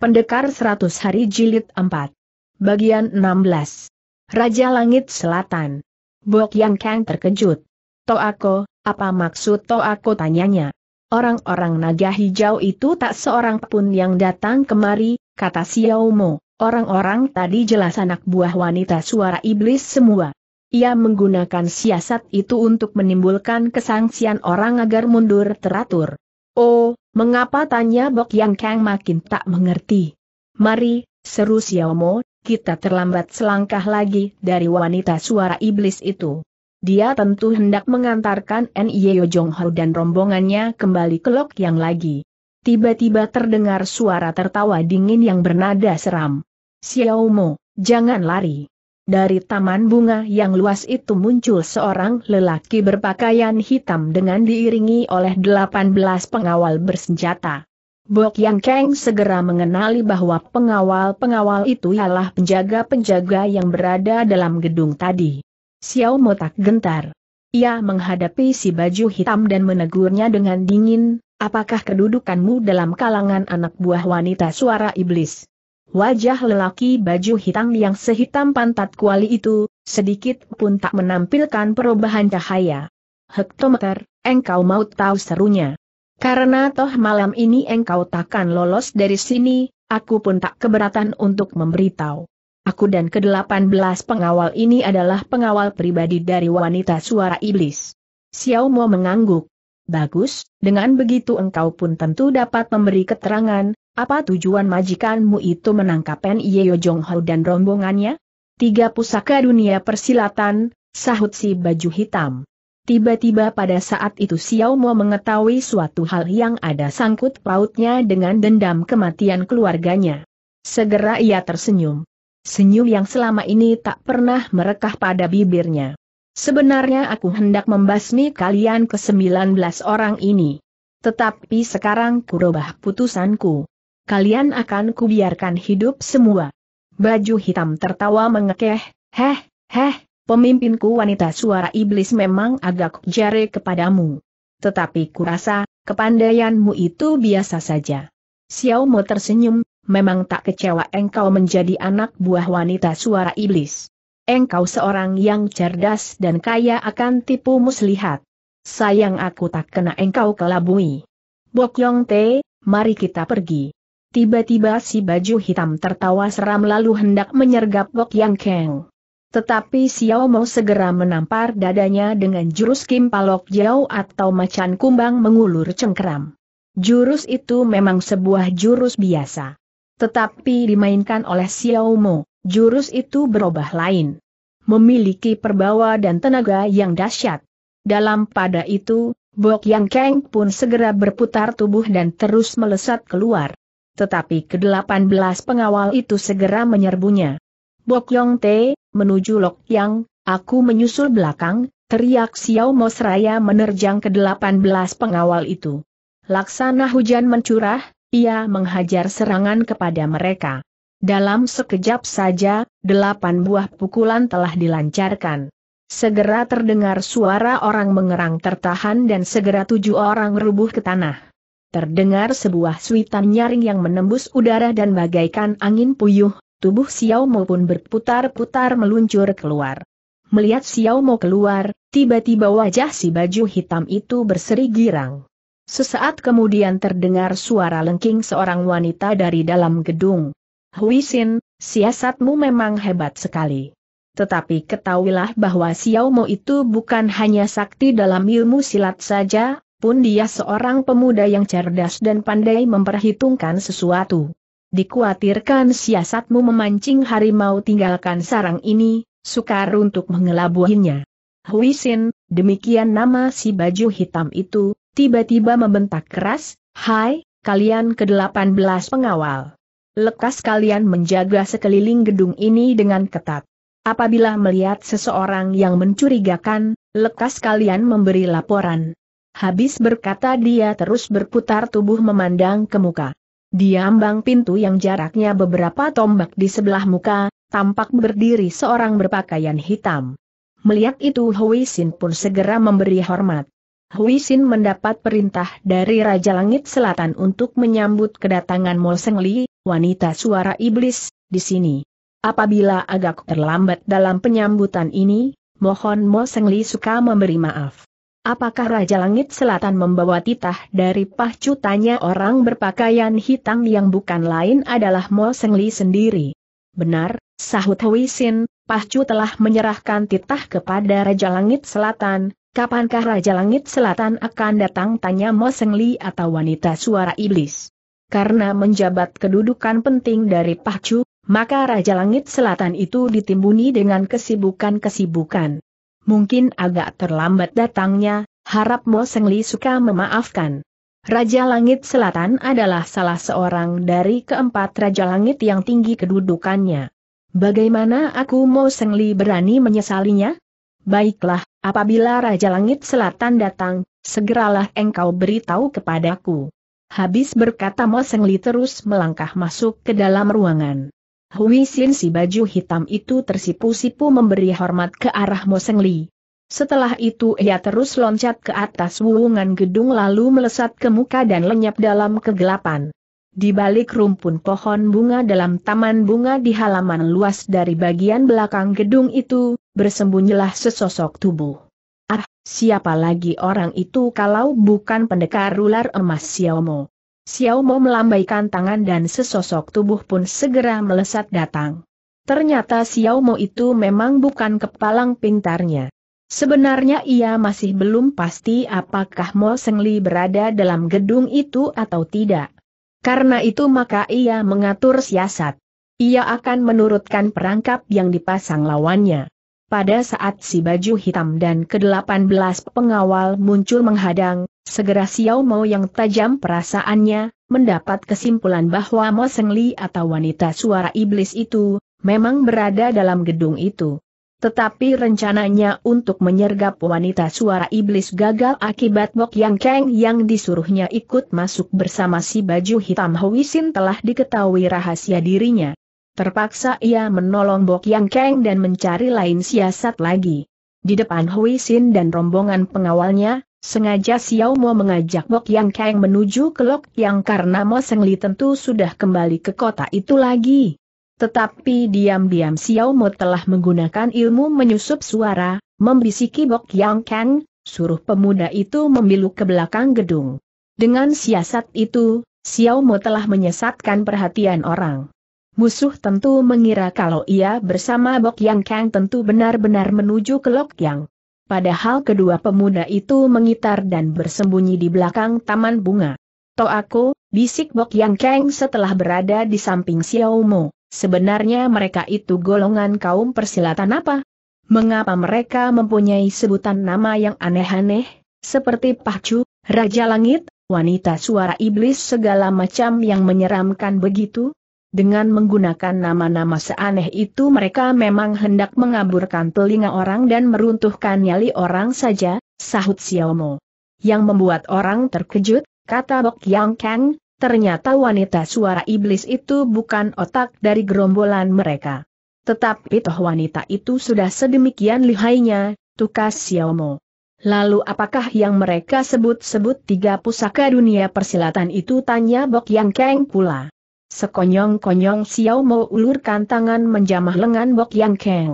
Pendekar 100 Hari Jilid 4 Bagian 16 Raja Langit Selatan Bok Yang Kang terkejut. Toako, apa maksud Toako tanyanya? Orang-orang naga hijau itu tak seorang pun yang datang kemari, kata Xiao Xiaomo. Orang-orang tadi jelas anak buah wanita suara iblis semua. Ia menggunakan siasat itu untuk menimbulkan kesangsian orang agar mundur teratur. Oh, Mengapa tanya Bok Yang Kang makin tak mengerti? Mari, seru Xiao Mo, kita terlambat selangkah lagi dari wanita suara iblis itu. Dia tentu hendak mengantarkan Nye Jong Ho dan rombongannya kembali ke Lok Yang lagi. Tiba-tiba terdengar suara tertawa dingin yang bernada seram. Xiaomo, jangan lari. Dari taman bunga yang luas itu muncul seorang lelaki berpakaian hitam dengan diiringi oleh 18 pengawal bersenjata. Bok Yang Keng segera mengenali bahwa pengawal-pengawal itu ialah penjaga-penjaga yang berada dalam gedung tadi. Xiao Motak gentar. Ia menghadapi si baju hitam dan menegurnya dengan dingin, apakah kedudukanmu dalam kalangan anak buah wanita suara iblis? Wajah lelaki baju hitam yang sehitam pantat kuali itu, sedikit pun tak menampilkan perubahan cahaya. Hektometer, engkau mau tahu serunya. Karena toh malam ini engkau takkan lolos dari sini, aku pun tak keberatan untuk memberitahu. Aku dan ke-18 pengawal ini adalah pengawal pribadi dari wanita suara iblis. Xiao Mo mengangguk. Bagus, dengan begitu engkau pun tentu dapat memberi keterangan, apa tujuan majikanmu itu menangkap N.I.E. Jong dan rombongannya? Tiga pusaka dunia persilatan, sahut si baju hitam. Tiba-tiba pada saat itu Xiao Mo mengetahui suatu hal yang ada sangkut pautnya dengan dendam kematian keluarganya. Segera ia tersenyum. Senyum yang selama ini tak pernah merekah pada bibirnya. Sebenarnya aku hendak membasmi kalian ke-19 orang ini. Tetapi sekarang kurubah putusanku kalian akan kubiarkan hidup semua. Baju hitam tertawa mengekeh, heh, heh, pemimpinku wanita suara iblis memang agak jare kepadamu. Tetapi kurasa, kepandaianmu itu biasa saja. Xiao Mo tersenyum, memang tak kecewa engkau menjadi anak buah wanita suara iblis. Engkau seorang yang cerdas dan kaya akan tipu muslihat. Sayang aku tak kena engkau kelabui. Yong Te, mari kita pergi. Tiba-tiba si baju hitam tertawa seram lalu hendak menyergap Bok Yang Keng. Tetapi Xiao Mo segera menampar dadanya dengan jurus Kim Palok Jiao atau macan kumbang mengulur cengkeram. Jurus itu memang sebuah jurus biasa. Tetapi dimainkan oleh Xiao Mo, jurus itu berubah lain. Memiliki perbawa dan tenaga yang dahsyat. Dalam pada itu, Bok Yang Keng pun segera berputar tubuh dan terus melesat keluar tetapi ke-18 pengawal itu segera menyerbunya. Bok Yong Te, menuju Lok Yang, aku menyusul belakang, teriak Xiao Mo seraya menerjang ke-18 pengawal itu. Laksana hujan mencurah, ia menghajar serangan kepada mereka. Dalam sekejap saja, delapan buah pukulan telah dilancarkan. Segera terdengar suara orang mengerang tertahan dan segera tujuh orang rubuh ke tanah. Terdengar sebuah suitan nyaring yang menembus udara dan bagaikan angin puyuh, tubuh Xiao Mo pun berputar-putar meluncur keluar. Melihat Xiao Mo keluar, tiba-tiba wajah si baju hitam itu berseri girang. Sesaat kemudian terdengar suara lengking seorang wanita dari dalam gedung. Hui siasatmu memang hebat sekali. Tetapi ketahuilah bahwa Xiao Mo itu bukan hanya sakti dalam ilmu silat saja, pun dia seorang pemuda yang cerdas dan pandai memperhitungkan sesuatu. Dikuatirkan siasatmu memancing harimau tinggalkan sarang ini, sukar untuk mengelabuhinya. Huisin, demikian nama si baju hitam itu, tiba-tiba membentak keras, Hai, kalian ke-18 pengawal. Lekas kalian menjaga sekeliling gedung ini dengan ketat. Apabila melihat seseorang yang mencurigakan, lekas kalian memberi laporan. Habis berkata dia terus berputar tubuh memandang ke muka. Di ambang pintu yang jaraknya beberapa tombak di sebelah muka, tampak berdiri seorang berpakaian hitam. Melihat itu Hui Sin pun segera memberi hormat. Hui Sin mendapat perintah dari Raja Langit Selatan untuk menyambut kedatangan Mo Seng Li, wanita suara iblis, di sini. Apabila agak terlambat dalam penyambutan ini, mohon Mo Seng Li suka memberi maaf. Apakah Raja Langit Selatan membawa titah dari Pahcu? Tanya orang berpakaian hitam yang bukan lain adalah Mo Sengli sendiri. Benar, sahut Hui Sin, Pahcu telah menyerahkan titah kepada Raja Langit Selatan, Kapankah Raja Langit Selatan akan datang tanya Mo Sengli atau wanita suara iblis? Karena menjabat kedudukan penting dari Pahcu, maka Raja Langit Selatan itu ditimbuni dengan kesibukan-kesibukan mungkin agak terlambat datangnya, harap Mo Seng suka memaafkan. Raja Langit Selatan adalah salah seorang dari keempat Raja Langit yang tinggi kedudukannya. Bagaimana aku Mo Seng berani menyesalinya? Baiklah, apabila Raja Langit Selatan datang, segeralah engkau beritahu kepadaku. Habis berkata Mo Seng terus melangkah masuk ke dalam ruangan. Hui Xin si baju hitam itu tersipu-sipu memberi hormat ke arah Mo Seng Li. Setelah itu ia terus loncat ke atas wuungan gedung lalu melesat ke muka dan lenyap dalam kegelapan. Di balik rumpun pohon bunga dalam taman bunga di halaman luas dari bagian belakang gedung itu, bersembunyilah sesosok tubuh. Ah, siapa lagi orang itu kalau bukan pendekar ular emas Xiaomo? Xiao Mo melambaikan tangan dan sesosok tubuh pun segera melesat datang. Ternyata Xiao Mo itu memang bukan kepalang pintarnya. Sebenarnya ia masih belum pasti apakah Mo Li berada dalam gedung itu atau tidak. Karena itu maka ia mengatur siasat. Ia akan menurutkan perangkap yang dipasang lawannya. Pada saat si baju hitam dan ke-18 pengawal muncul menghadang, Segera Xiao Mo yang tajam perasaannya, mendapat kesimpulan bahwa Mo Seng Li atau wanita suara iblis itu, memang berada dalam gedung itu. Tetapi rencananya untuk menyergap wanita suara iblis gagal akibat Mok Yang Kang yang disuruhnya ikut masuk bersama si baju hitam Sin telah diketahui rahasia dirinya. Terpaksa ia menolong Mok Yang Kang dan mencari lain siasat lagi. Di depan Sin dan rombongan pengawalnya, Sengaja Xiao Mo mengajak Bok Yang Kang menuju ke Lok Yang karena Mo Seng Li tentu sudah kembali ke kota itu lagi. Tetapi diam-diam Xiao Mo telah menggunakan ilmu menyusup suara, membisiki Bok Yang Kang, suruh pemuda itu memiluk ke belakang gedung. Dengan siasat itu, Xiao Mo telah menyesatkan perhatian orang. Musuh tentu mengira kalau ia bersama Bok Yang Kang tentu benar-benar menuju ke Lok Yang padahal kedua pemuda itu mengitar dan bersembunyi di belakang taman bunga. aku, bisik Bok Yang Keng setelah berada di samping Xiao Mo. sebenarnya mereka itu golongan kaum persilatan apa? Mengapa mereka mempunyai sebutan nama yang aneh-aneh, seperti Pacu, Raja Langit, Wanita Suara Iblis segala macam yang menyeramkan begitu? Dengan menggunakan nama-nama seaneh itu mereka memang hendak mengaburkan telinga orang dan meruntuhkan nyali orang saja, sahut Xiaomo. Yang membuat orang terkejut, kata Bok Yang Kang, ternyata wanita suara iblis itu bukan otak dari gerombolan mereka. Tetapi toh wanita itu sudah sedemikian lihainya, tukas Xiaomo. Lalu apakah yang mereka sebut-sebut tiga pusaka dunia persilatan itu tanya Bok Yang Kang pula. Sekonyong-konyong Xiao Mo ulurkan tangan menjamah lengan Bok Yang Kang.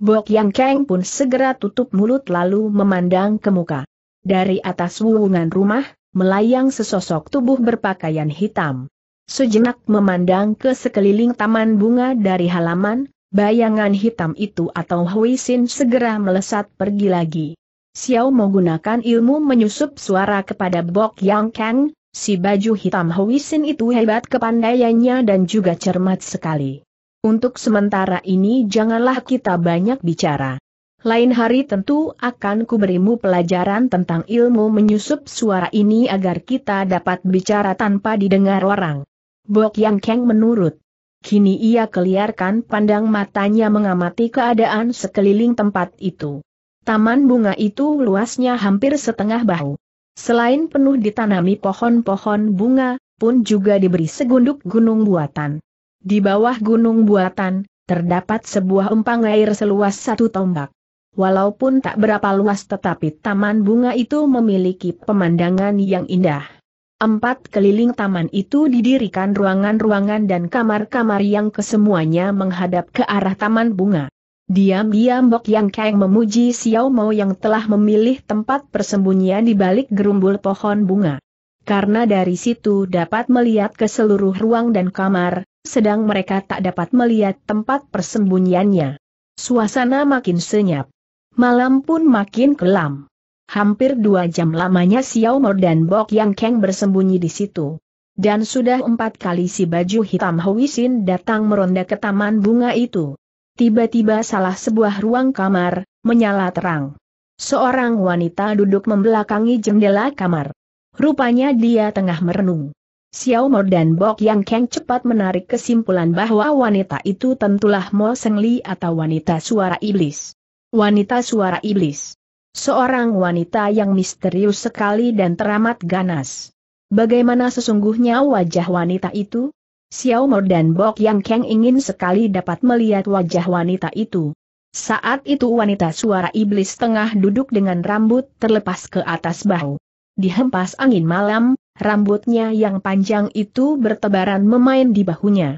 Bok Yang Kang pun segera tutup mulut lalu memandang ke muka. Dari atas wuungan rumah, melayang sesosok tubuh berpakaian hitam. Sejenak memandang ke sekeliling taman bunga dari halaman, bayangan hitam itu atau Hui Sin segera melesat pergi lagi. Xiao Mo gunakan ilmu menyusup suara kepada Bok Yang Kang, Si baju hitam Hwisin itu hebat kepandaiannya dan juga cermat sekali. Untuk sementara ini janganlah kita banyak bicara. Lain hari tentu akan kuberimu pelajaran tentang ilmu menyusup suara ini agar kita dapat bicara tanpa didengar orang. Bok Yang Keng menurut. Kini ia keliarkan pandang matanya mengamati keadaan sekeliling tempat itu. Taman bunga itu luasnya hampir setengah bahu. Selain penuh ditanami pohon-pohon bunga, pun juga diberi segunduk gunung buatan. Di bawah gunung buatan, terdapat sebuah empang air seluas satu tombak. Walaupun tak berapa luas tetapi taman bunga itu memiliki pemandangan yang indah. Empat keliling taman itu didirikan ruangan-ruangan dan kamar-kamar yang kesemuanya menghadap ke arah taman bunga. Diam-diam Bok Yang Kang memuji Xiao Mo yang telah memilih tempat persembunyian di balik gerumbul pohon bunga. Karena dari situ dapat melihat ke seluruh ruang dan kamar, sedang mereka tak dapat melihat tempat persembunyiannya. Suasana makin senyap. Malam pun makin kelam. Hampir dua jam lamanya Xiao Mo dan Bok Yang Kang bersembunyi di situ. Dan sudah empat kali si baju hitam Xin datang meronda ke taman bunga itu. Tiba-tiba salah sebuah ruang kamar, menyala terang. Seorang wanita duduk membelakangi jendela kamar. Rupanya dia tengah merenung. Xiao Mo dan Bok Yang Kang cepat menarik kesimpulan bahwa wanita itu tentulah Mo Seng Li atau wanita suara iblis. Wanita suara iblis. Seorang wanita yang misterius sekali dan teramat ganas. Bagaimana sesungguhnya wajah wanita itu? Xiao Mo dan Bok Yang Kang ingin sekali dapat melihat wajah wanita itu. Saat itu wanita suara iblis tengah duduk dengan rambut terlepas ke atas bahu. Dihempas angin malam, rambutnya yang panjang itu bertebaran memain di bahunya.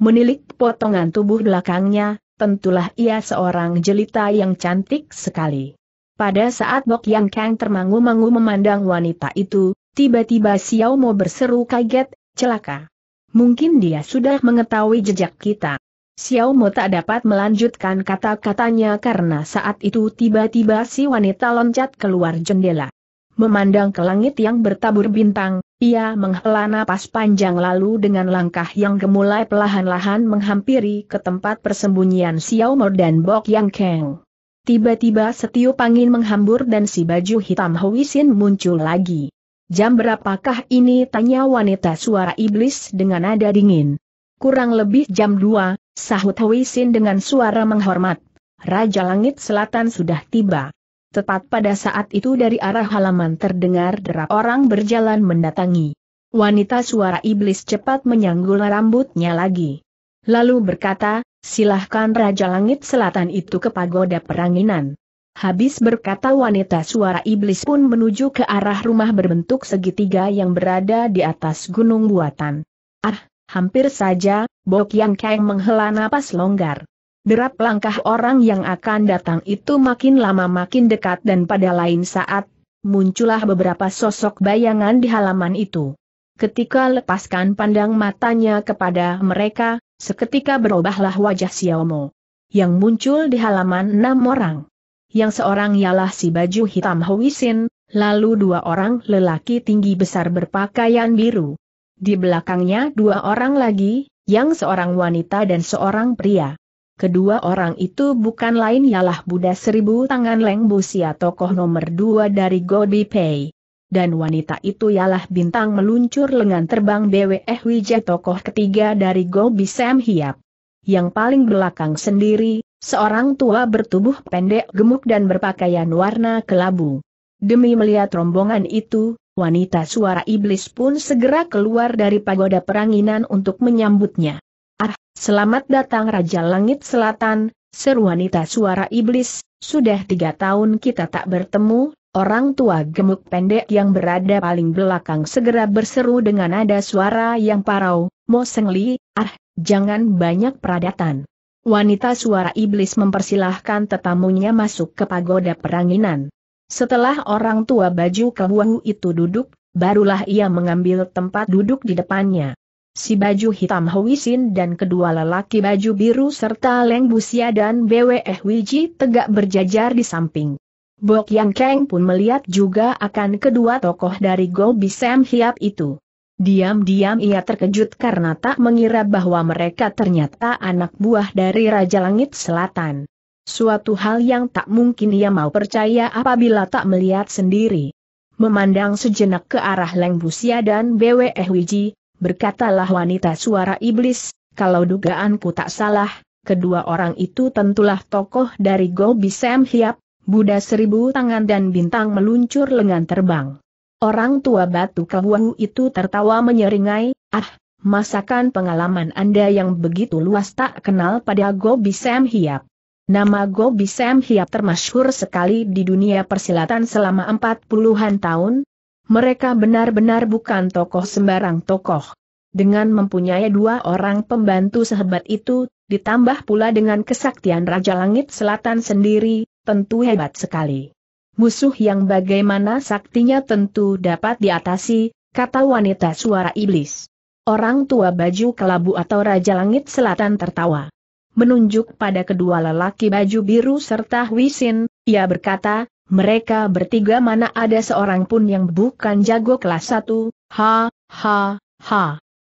Menilik potongan tubuh belakangnya, tentulah ia seorang jelita yang cantik sekali. Pada saat Bok Yang Kang termangu-mangu memandang wanita itu, tiba-tiba Xiao Mo berseru kaget, celaka. Mungkin dia sudah mengetahui jejak kita. Xiao Mo tak dapat melanjutkan kata-katanya karena saat itu tiba-tiba si wanita loncat keluar jendela. Memandang ke langit yang bertabur bintang, ia menghela napas panjang lalu dengan langkah yang gemulai perlahan-lahan menghampiri ke tempat persembunyian Xiao Mo dan Bok Yang Kang. Tiba-tiba setiup angin menghambur dan si baju hitam Huisin muncul lagi. Jam berapakah ini tanya wanita suara iblis dengan nada dingin. Kurang lebih jam dua, sahut Huisin dengan suara menghormat. Raja Langit Selatan sudah tiba. Tepat pada saat itu dari arah halaman terdengar derap orang berjalan mendatangi. Wanita suara iblis cepat menyanggul rambutnya lagi. Lalu berkata, silahkan Raja Langit Selatan itu ke pagoda peranginan. Habis berkata wanita suara iblis pun menuju ke arah rumah berbentuk segitiga yang berada di atas gunung buatan. Ah, hampir saja, Bok Yang Kang menghela napas longgar. Derap langkah orang yang akan datang itu makin lama makin dekat dan pada lain saat, muncullah beberapa sosok bayangan di halaman itu. Ketika lepaskan pandang matanya kepada mereka, seketika berubahlah wajah Xiaomo. Yang muncul di halaman enam orang yang seorang ialah si baju hitam Hoisin, lalu dua orang lelaki tinggi besar berpakaian biru. Di belakangnya dua orang lagi, yang seorang wanita dan seorang pria. Kedua orang itu bukan lain ialah Buddha Seribu Tangan Leng Busia tokoh nomor dua dari Gobi Pei. Dan wanita itu ialah bintang meluncur lengan terbang BWE Wijaya tokoh ketiga dari Gobi Sam Hiap. Yang paling belakang sendiri, Seorang tua bertubuh pendek gemuk dan berpakaian warna kelabu. Demi melihat rombongan itu, wanita suara iblis pun segera keluar dari pagoda peranginan untuk menyambutnya. Ah, selamat datang Raja Langit Selatan, seru wanita suara iblis, sudah tiga tahun kita tak bertemu, orang tua gemuk pendek yang berada paling belakang segera berseru dengan nada suara yang parau, Mo Sengli, ah, jangan banyak peradatan. Wanita suara iblis mempersilahkan tetamunya masuk ke pagoda peranginan. Setelah orang tua baju kebuahu itu duduk, barulah ia mengambil tempat duduk di depannya. Si baju hitam Hwisin dan kedua lelaki baju biru serta Leng Busia dan Bwe Wiji tegak berjajar di samping. Bok Yang Keng pun melihat juga akan kedua tokoh dari Gobi Sam Hiap itu. Diam-diam ia terkejut karena tak mengira bahwa mereka ternyata anak buah dari Raja Langit Selatan. Suatu hal yang tak mungkin ia mau percaya apabila tak melihat sendiri. Memandang sejenak ke arah Leng Busia dan Bwe Wiji, berkatalah wanita suara iblis, kalau dugaanku tak salah, kedua orang itu tentulah tokoh dari Gobi Sam Hiap, Buddha Seribu Tangan dan Bintang Meluncur Lengan Terbang. Orang tua batu kahuahu itu tertawa menyeringai, ah, masakan pengalaman Anda yang begitu luas tak kenal pada Gobi Sam Hiap. Nama Gobi Sam Hiap termasyhur sekali di dunia persilatan selama empat puluhan tahun. Mereka benar-benar bukan tokoh sembarang tokoh. Dengan mempunyai dua orang pembantu sehebat itu, ditambah pula dengan kesaktian Raja Langit Selatan sendiri, tentu hebat sekali musuh yang bagaimana saktinya tentu dapat diatasi, kata wanita suara iblis. Orang tua baju kelabu atau Raja Langit Selatan tertawa. Menunjuk pada kedua lelaki baju biru serta Wisin, ia berkata, mereka bertiga mana ada seorang pun yang bukan jago kelas satu, ha, ha, ha.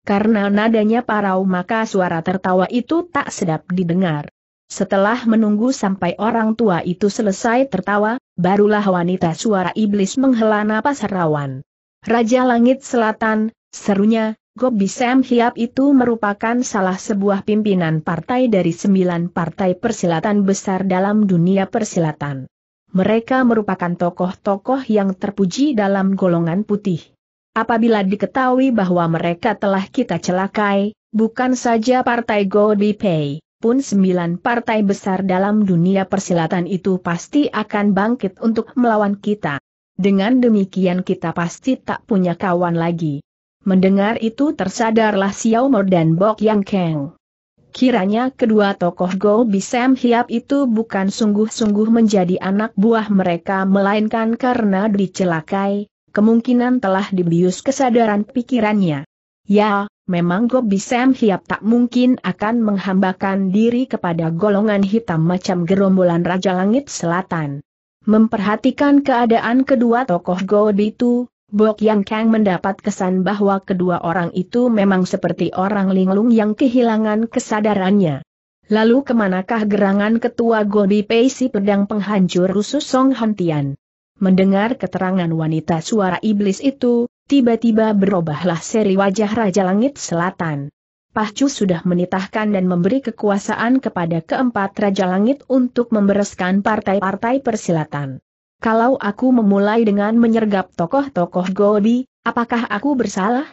Karena nadanya parau maka suara tertawa itu tak sedap didengar. Setelah menunggu sampai orang tua itu selesai tertawa, barulah wanita suara iblis menghela napas rawan. Raja Langit Selatan, serunya, Gobi Sam Hiap itu merupakan salah sebuah pimpinan partai dari sembilan partai persilatan besar dalam dunia persilatan. Mereka merupakan tokoh-tokoh yang terpuji dalam golongan putih. Apabila diketahui bahwa mereka telah kita celakai, bukan saja partai Gobi Pei pun sembilan partai besar dalam dunia persilatan itu pasti akan bangkit untuk melawan kita. Dengan demikian kita pasti tak punya kawan lagi. Mendengar itu tersadarlah Xiao Mo dan Bok Yang Kang. Kiranya kedua tokoh Go Bisem Hiap itu bukan sungguh-sungguh menjadi anak buah mereka melainkan karena dicelakai, kemungkinan telah dibius kesadaran pikirannya. Ya, memang Gobi Sam Hiap tak mungkin akan menghambakan diri kepada golongan hitam macam gerombolan Raja Langit Selatan. Memperhatikan keadaan kedua tokoh Gobi itu, Bok Yang Kang mendapat kesan bahwa kedua orang itu memang seperti orang linglung yang kehilangan kesadarannya. Lalu kemanakah gerangan ketua Gobi Peisi pedang penghancur rusuh Song Hontian? Mendengar keterangan wanita suara iblis itu, Tiba-tiba berubahlah seri wajah Raja Langit Selatan. Pahcu sudah menitahkan dan memberi kekuasaan kepada keempat Raja Langit untuk membereskan partai-partai persilatan. Kalau aku memulai dengan menyergap tokoh-tokoh Gobi, apakah aku bersalah?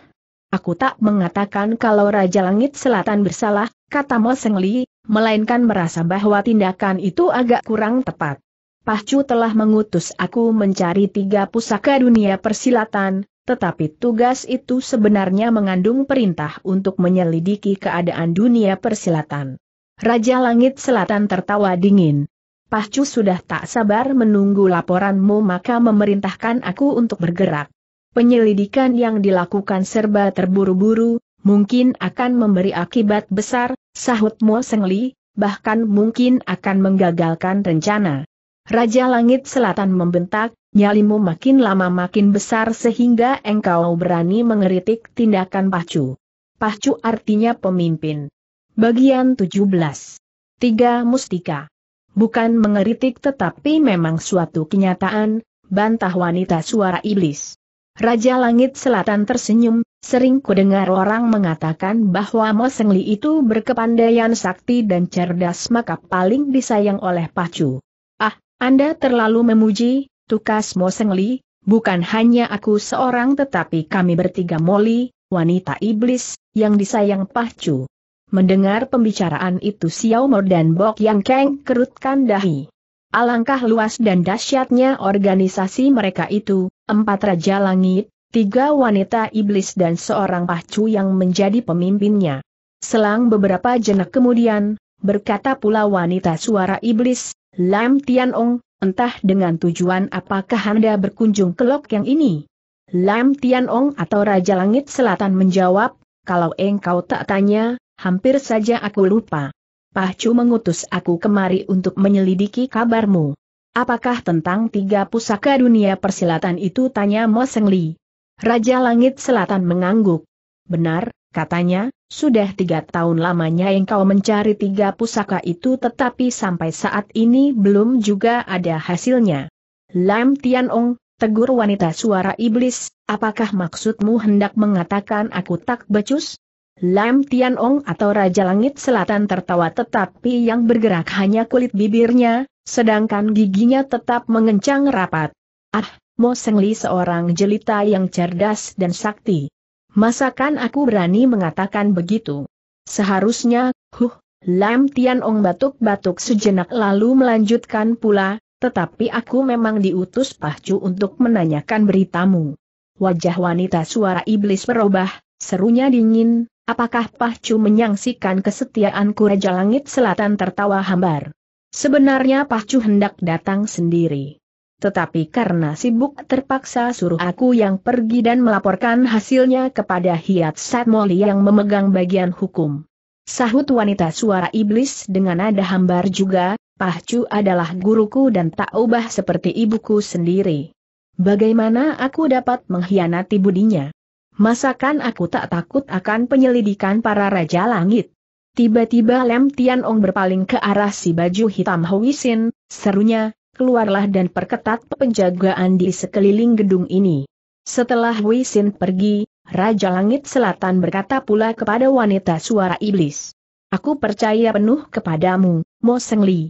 Aku tak mengatakan kalau Raja Langit Selatan bersalah, kata Mo Seng Li, melainkan merasa bahwa tindakan itu agak kurang tepat. Pahcu telah mengutus aku mencari tiga pusaka dunia persilatan, tetapi tugas itu sebenarnya mengandung perintah untuk menyelidiki keadaan dunia persilatan. Raja Langit Selatan tertawa dingin. Pacu sudah tak sabar menunggu laporanmu maka memerintahkan aku untuk bergerak. Penyelidikan yang dilakukan serba terburu-buru, mungkin akan memberi akibat besar, sahut Mo Sengli, bahkan mungkin akan menggagalkan rencana. Raja Langit Selatan membentak, nyalimu makin lama makin besar sehingga engkau berani mengeritik tindakan pacu. Pacu artinya pemimpin. Bagian 17. 3 Mustika. Bukan mengeritik tetapi memang suatu kenyataan, bantah wanita suara iblis. Raja Langit Selatan tersenyum, sering kudengar orang mengatakan bahwa Mo itu berkepandaian sakti dan cerdas maka paling disayang oleh Pacu. Ah, Anda terlalu memuji, tukas Mo sengli, bukan hanya aku seorang tetapi kami bertiga Moli, wanita iblis, yang disayang Pahcu. Mendengar pembicaraan itu Xiao Mo dan Bok Yang Keng kerutkan dahi. Alangkah luas dan dahsyatnya organisasi mereka itu, empat raja langit, tiga wanita iblis dan seorang Pahcu yang menjadi pemimpinnya. Selang beberapa jenak kemudian, berkata pula wanita suara iblis, Lam Tianong, Entah dengan tujuan apakah Anda berkunjung ke Lok yang ini? Lam Tianong atau Raja Langit Selatan menjawab, kalau engkau tak tanya, hampir saja aku lupa. Pahcu mengutus aku kemari untuk menyelidiki kabarmu. Apakah tentang tiga pusaka dunia persilatan itu tanya Mo Seng Li. Raja Langit Selatan mengangguk. Benar, Katanya, sudah tiga tahun lamanya engkau mencari tiga pusaka itu tetapi sampai saat ini belum juga ada hasilnya. Lam Tianong, tegur wanita suara iblis, apakah maksudmu hendak mengatakan aku tak becus? Lam Tianong atau Raja Langit Selatan tertawa tetapi yang bergerak hanya kulit bibirnya, sedangkan giginya tetap mengencang rapat. Ah, Mo Sengli seorang jelita yang cerdas dan sakti. Masakan aku berani mengatakan begitu? Seharusnya, huh, Lam Tianong batuk-batuk sejenak lalu melanjutkan pula, tetapi aku memang diutus Pahcu untuk menanyakan beritamu. Wajah wanita suara iblis berubah, serunya dingin, apakah Pahcu menyangsikan kesetiaanku Raja Langit Selatan tertawa hambar? Sebenarnya Pahcu hendak datang sendiri. Tetapi karena sibuk terpaksa suruh aku yang pergi dan melaporkan hasilnya kepada Hiat Satmoli yang memegang bagian hukum. Sahut wanita suara iblis dengan nada hambar juga, Pahcu adalah guruku dan tak ubah seperti ibuku sendiri. Bagaimana aku dapat mengkhianati budinya? Masakan aku tak takut akan penyelidikan para raja langit? Tiba-tiba Lem Tian Ong berpaling ke arah si baju hitam Hoisin, serunya, keluarlah dan perketat penjagaan di sekeliling gedung ini. Setelah Wisin pergi, Raja Langit Selatan berkata pula kepada wanita suara iblis. Aku percaya penuh kepadamu, Mo Seng Li.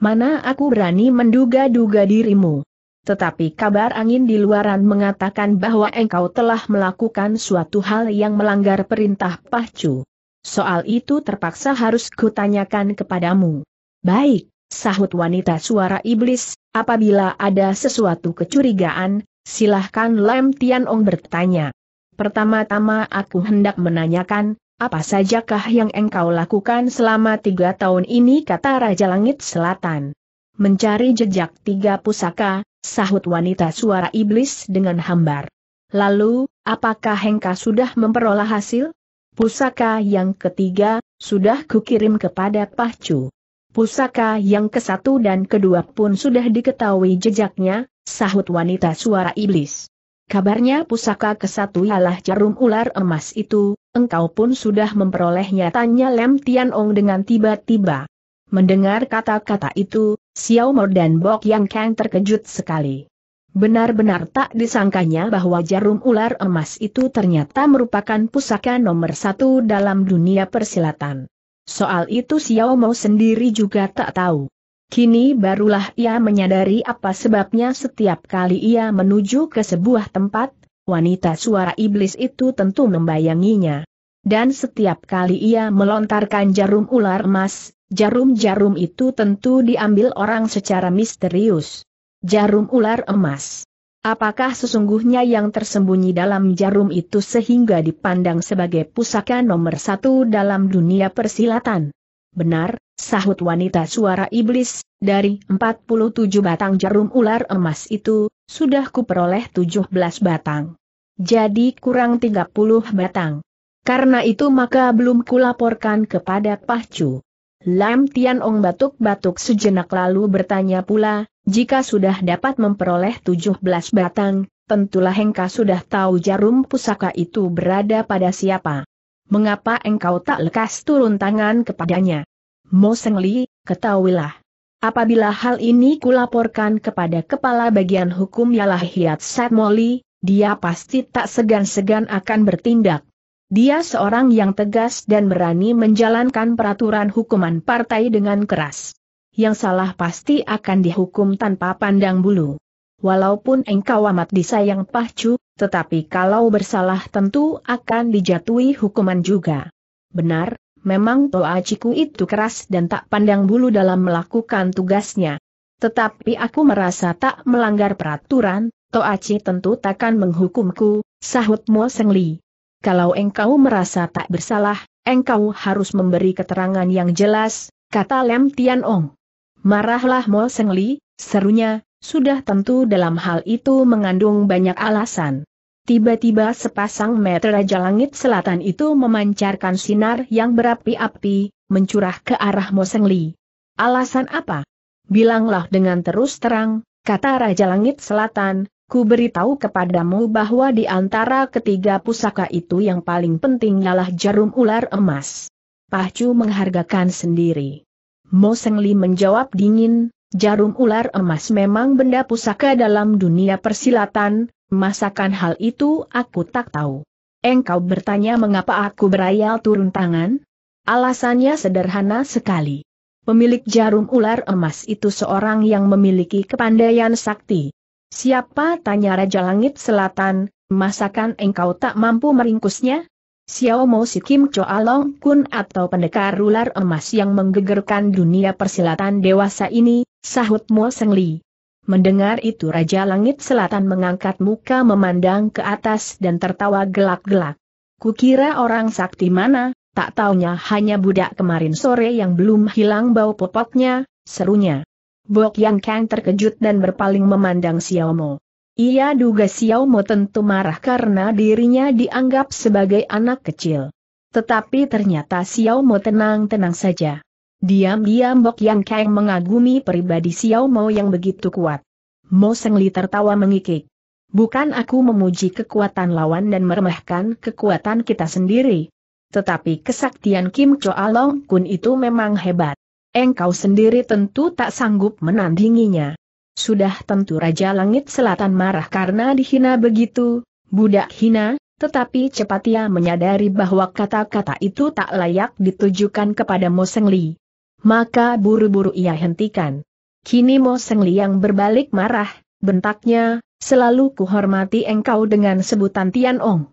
Mana aku berani menduga-duga dirimu. Tetapi kabar angin di luaran mengatakan bahwa engkau telah melakukan suatu hal yang melanggar perintah Pahcu. Soal itu terpaksa harus kutanyakan kepadamu. Baik, sahut wanita suara iblis, apabila ada sesuatu kecurigaan, silahkan Lem Tianong bertanya. Pertama-tama aku hendak menanyakan, apa sajakah yang engkau lakukan selama tiga tahun ini kata Raja Langit Selatan. Mencari jejak tiga pusaka, sahut wanita suara iblis dengan hambar. Lalu, apakah Hengka sudah memperoleh hasil? Pusaka yang ketiga, sudah kukirim kepada Pahcu. Pusaka yang kesatu dan kedua pun sudah diketahui jejaknya, sahut wanita suara iblis. Kabarnya pusaka kesatu ialah jarum ular emas itu, engkau pun sudah memperolehnya tanya Lem Tianong dengan tiba-tiba. Mendengar kata-kata itu, Xiao Mo dan Bok Yang Kang terkejut sekali. Benar-benar tak disangkanya bahwa jarum ular emas itu ternyata merupakan pusaka nomor satu dalam dunia persilatan. Soal itu Xiao Mo sendiri juga tak tahu. Kini barulah ia menyadari apa sebabnya setiap kali ia menuju ke sebuah tempat, wanita suara iblis itu tentu membayanginya. Dan setiap kali ia melontarkan jarum ular emas, jarum-jarum itu tentu diambil orang secara misterius. Jarum ular emas Apakah sesungguhnya yang tersembunyi dalam jarum itu sehingga dipandang sebagai pusaka nomor satu dalam dunia persilatan? Benar, sahut wanita suara iblis, dari 47 batang jarum ular emas itu, sudah kuperoleh 17 batang. Jadi kurang 30 batang. Karena itu maka belum kulaporkan kepada Pahcu. Lam Tian Ong batuk-batuk sejenak lalu bertanya pula, jika sudah dapat memperoleh 17 batang, tentulah engkau sudah tahu jarum pusaka itu berada pada siapa. Mengapa engkau tak lekas turun tangan kepadanya? Mo Seng Li, ketahuilah. Apabila hal ini kulaporkan kepada kepala bagian hukum Yalah Hiat Satmoli, dia pasti tak segan-segan akan bertindak. Dia seorang yang tegas dan berani menjalankan peraturan hukuman partai dengan keras. Yang salah pasti akan dihukum tanpa pandang bulu. Walaupun engkau amat disayang Pahcu, tetapi kalau bersalah tentu akan dijatuhi hukuman juga. Benar, memang Toa Ciku itu keras dan tak pandang bulu dalam melakukan tugasnya. Tetapi aku merasa tak melanggar peraturan, Toa Ciku tentu takkan menghukumku, sahut Mo Seng Li kalau engkau merasa tak bersalah, engkau harus memberi keterangan yang jelas, kata Lem Tian Ong. Marahlah Mo Seng Li, serunya, sudah tentu dalam hal itu mengandung banyak alasan. Tiba-tiba sepasang Raja langit selatan itu memancarkan sinar yang berapi-api, mencurah ke arah Mo Seng Li. Alasan apa? Bilanglah dengan terus terang, kata Raja Langit Selatan, ku beritahu kepadamu bahwa di antara ketiga pusaka itu yang paling penting ialah jarum ular emas. Pahcu menghargakan sendiri. Mo Sengli menjawab dingin, jarum ular emas memang benda pusaka dalam dunia persilatan, masakan hal itu aku tak tahu. Engkau bertanya mengapa aku berayal turun tangan? Alasannya sederhana sekali. Pemilik jarum ular emas itu seorang yang memiliki kepandaian sakti. Siapa tanya Raja Langit Selatan, masakan engkau tak mampu meringkusnya? Xiao Mo Si Kim Choa Long Kun atau pendekar ular emas yang menggegerkan dunia persilatan dewasa ini, sahut Mo Seng Li. Mendengar itu Raja Langit Selatan mengangkat muka memandang ke atas dan tertawa gelak-gelak. Kukira orang sakti mana, tak taunya hanya budak kemarin sore yang belum hilang bau popoknya, serunya. Bok Yang Kang terkejut dan berpaling memandang Xiao Mo. Ia duga Xiao Mo tentu marah karena dirinya dianggap sebagai anak kecil. Tetapi ternyata Xiao Mo tenang-tenang saja. Diam-diam Bok Yang Kang mengagumi pribadi Xiao Mo yang begitu kuat. Mo Seng tertawa mengikik. Bukan aku memuji kekuatan lawan dan meremehkan kekuatan kita sendiri. Tetapi kesaktian Kim Cho Along Kun itu memang hebat engkau sendiri tentu tak sanggup menandinginya. Sudah tentu Raja Langit Selatan marah karena dihina begitu, budak hina, tetapi cepat ia menyadari bahwa kata-kata itu tak layak ditujukan kepada Mo Seng Li. Maka buru-buru ia hentikan. Kini Mo Seng Li yang berbalik marah, bentaknya, selalu kuhormati engkau dengan sebutan Tian Ong.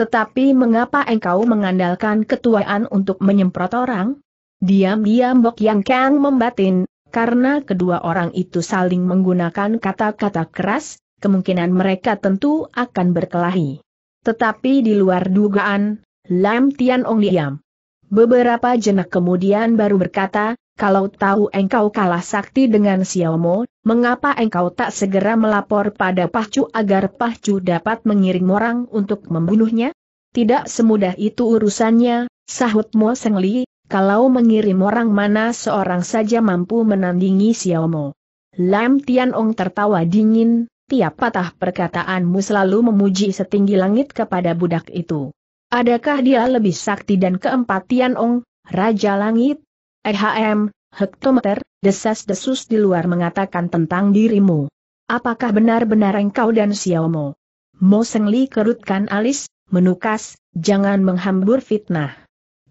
Tetapi mengapa engkau mengandalkan ketuaan untuk menyemprot orang? Diam-diam Bok Yang Kang membatin, karena kedua orang itu saling menggunakan kata-kata keras, kemungkinan mereka tentu akan berkelahi. Tetapi di luar dugaan, Lam Tian Ong diam. Beberapa jenak kemudian baru berkata, kalau tahu engkau kalah sakti dengan Xiaomo, mengapa engkau tak segera melapor pada Pahcu agar Pahcu dapat mengirim orang untuk membunuhnya? Tidak semudah itu urusannya, sahut Mo Sengli, kalau mengirim orang mana seorang saja mampu menandingi Xiaomo. Lam Tianong tertawa dingin, tiap patah perkataanmu selalu memuji setinggi langit kepada budak itu. Adakah dia lebih sakti dan keempat Tianong, Raja Langit? EHM, hektometer, desas-desus di luar mengatakan tentang dirimu. Apakah benar-benar engkau dan Xiaomo? Mo Sengli kerutkan alis, menukas, jangan menghambur fitnah.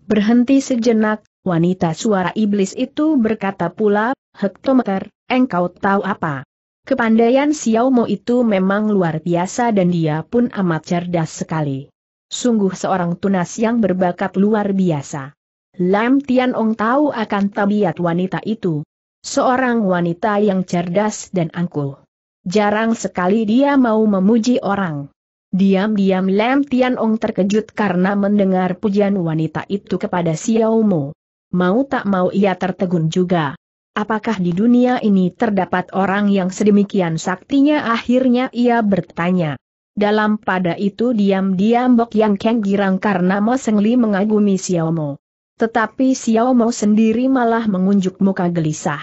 Berhenti sejenak, wanita suara iblis itu berkata pula, Hektometer, engkau tahu apa? Kepandaian Xiao Mo itu memang luar biasa dan dia pun amat cerdas sekali. Sungguh seorang tunas yang berbakat luar biasa. Lam Tian Ong tahu akan tabiat wanita itu. Seorang wanita yang cerdas dan angkuh. Jarang sekali dia mau memuji orang. Diam-diam Lam Ong terkejut karena mendengar pujian wanita itu kepada Xiao Mo. Mau tak mau ia tertegun juga. Apakah di dunia ini terdapat orang yang sedemikian saktinya akhirnya ia bertanya. Dalam pada itu diam-diam Bok Yang Keng girang karena Mo Seng Li mengagumi Xiao Mo. Tetapi Xiao Mo sendiri malah mengunjuk muka gelisah.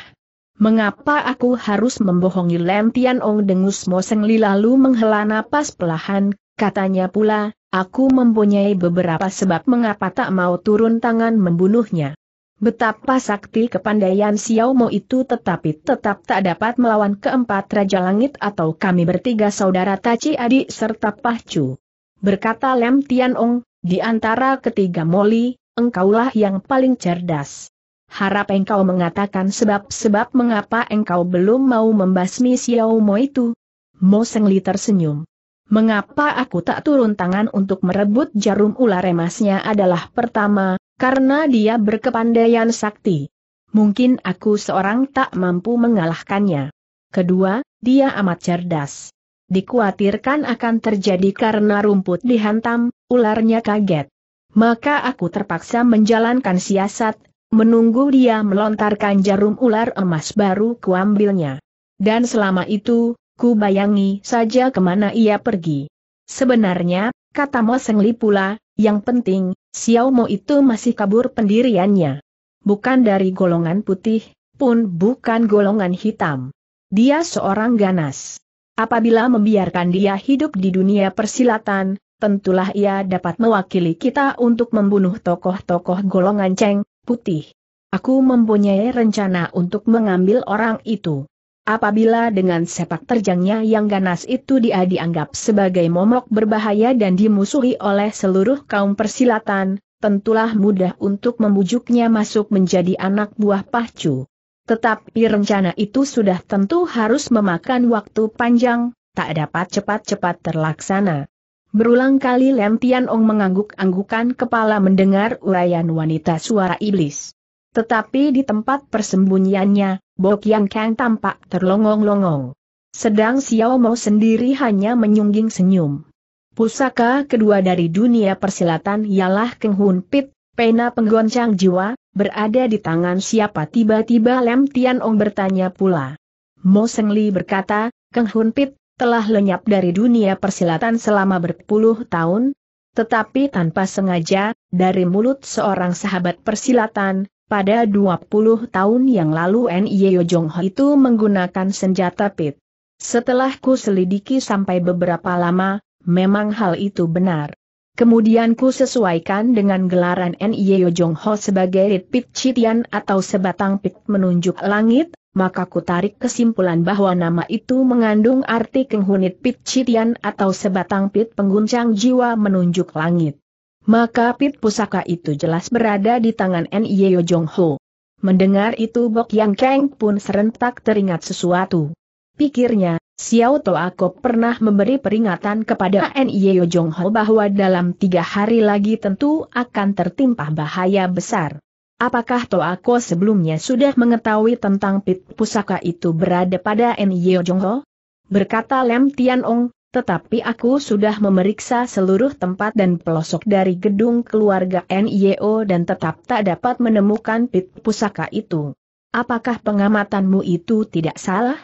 Mengapa aku harus membohongi Tian Ong dengus Mo Seng Li lalu menghela napas pelahan Katanya pula, aku mempunyai beberapa sebab mengapa tak mau turun tangan membunuhnya. Betapa sakti kepandaian Xiaomo itu tetapi tetap tak dapat melawan keempat Raja Langit atau kami bertiga saudara Taci adik serta Pahcu. Berkata Lem Tianong, di antara ketiga Moli, engkaulah yang paling cerdas. Harap engkau mengatakan sebab-sebab mengapa engkau belum mau membasmi Xiaomo itu. Mo Sengli tersenyum. Mengapa aku tak turun tangan untuk merebut jarum ular emasnya adalah pertama, karena dia berkepandaian sakti. Mungkin aku seorang tak mampu mengalahkannya. Kedua, dia amat cerdas. Dikuatirkan akan terjadi karena rumput dihantam, ularnya kaget. Maka aku terpaksa menjalankan siasat, menunggu dia melontarkan jarum ular emas baru kuambilnya. Dan selama itu, Ku bayangi saja kemana ia pergi. Sebenarnya, kata Mo Seng pula, yang penting, Xiao Mo itu masih kabur pendiriannya. Bukan dari golongan putih, pun bukan golongan hitam. Dia seorang ganas. Apabila membiarkan dia hidup di dunia persilatan, tentulah ia dapat mewakili kita untuk membunuh tokoh-tokoh golongan Ceng, putih. Aku mempunyai rencana untuk mengambil orang itu. Apabila dengan sepak terjangnya yang ganas itu dia dianggap sebagai momok berbahaya dan dimusuhi oleh seluruh kaum persilatan, tentulah mudah untuk membujuknya masuk menjadi anak buah Pahcu. Tetapi rencana itu sudah tentu harus memakan waktu panjang, tak dapat cepat-cepat terlaksana. Berulang kali Lem Tian Ong mengangguk-anggukan kepala mendengar urayan wanita suara iblis. Tetapi di tempat persembunyiannya, Bok yang Kang tampak terlongong-longong. Sedang Xiao Mo sendiri hanya menyungging senyum. Pusaka kedua dari dunia persilatan ialah Keng Hun Pit, pena penggoncang jiwa, berada di tangan siapa tiba-tiba Lem Tian Ong bertanya pula. Mo Seng Li berkata, Keng Hun Pit, telah lenyap dari dunia persilatan selama berpuluh tahun, tetapi tanpa sengaja, dari mulut seorang sahabat persilatan, pada 20 tahun yang lalu Nye Yojong Ho itu menggunakan senjata pit. Setelah ku selidiki sampai beberapa lama, memang hal itu benar. Kemudian ku sesuaikan dengan gelaran Nye Yojong Ho sebagai Pit Chitian atau sebatang pit menunjuk langit, maka ku tarik kesimpulan bahwa nama itu mengandung arti kenghunit Pit Chitian atau sebatang pit pengguncang jiwa menunjuk langit. Maka pit pusaka itu jelas berada di tangan Nyeo Jong Ho. Mendengar itu Bok Yang Kang pun serentak teringat sesuatu. Pikirnya, Xiao To Ako pernah memberi peringatan kepada Nyeo Jong Ho bahwa dalam tiga hari lagi tentu akan tertimpa bahaya besar. Apakah Ako sebelumnya sudah mengetahui tentang pit pusaka itu berada pada Jong Ho? Berkata Lem Tian Ong, tetapi aku sudah memeriksa seluruh tempat dan pelosok dari gedung keluarga NIO dan tetap tak dapat menemukan pit pusaka itu. Apakah pengamatanmu itu tidak salah?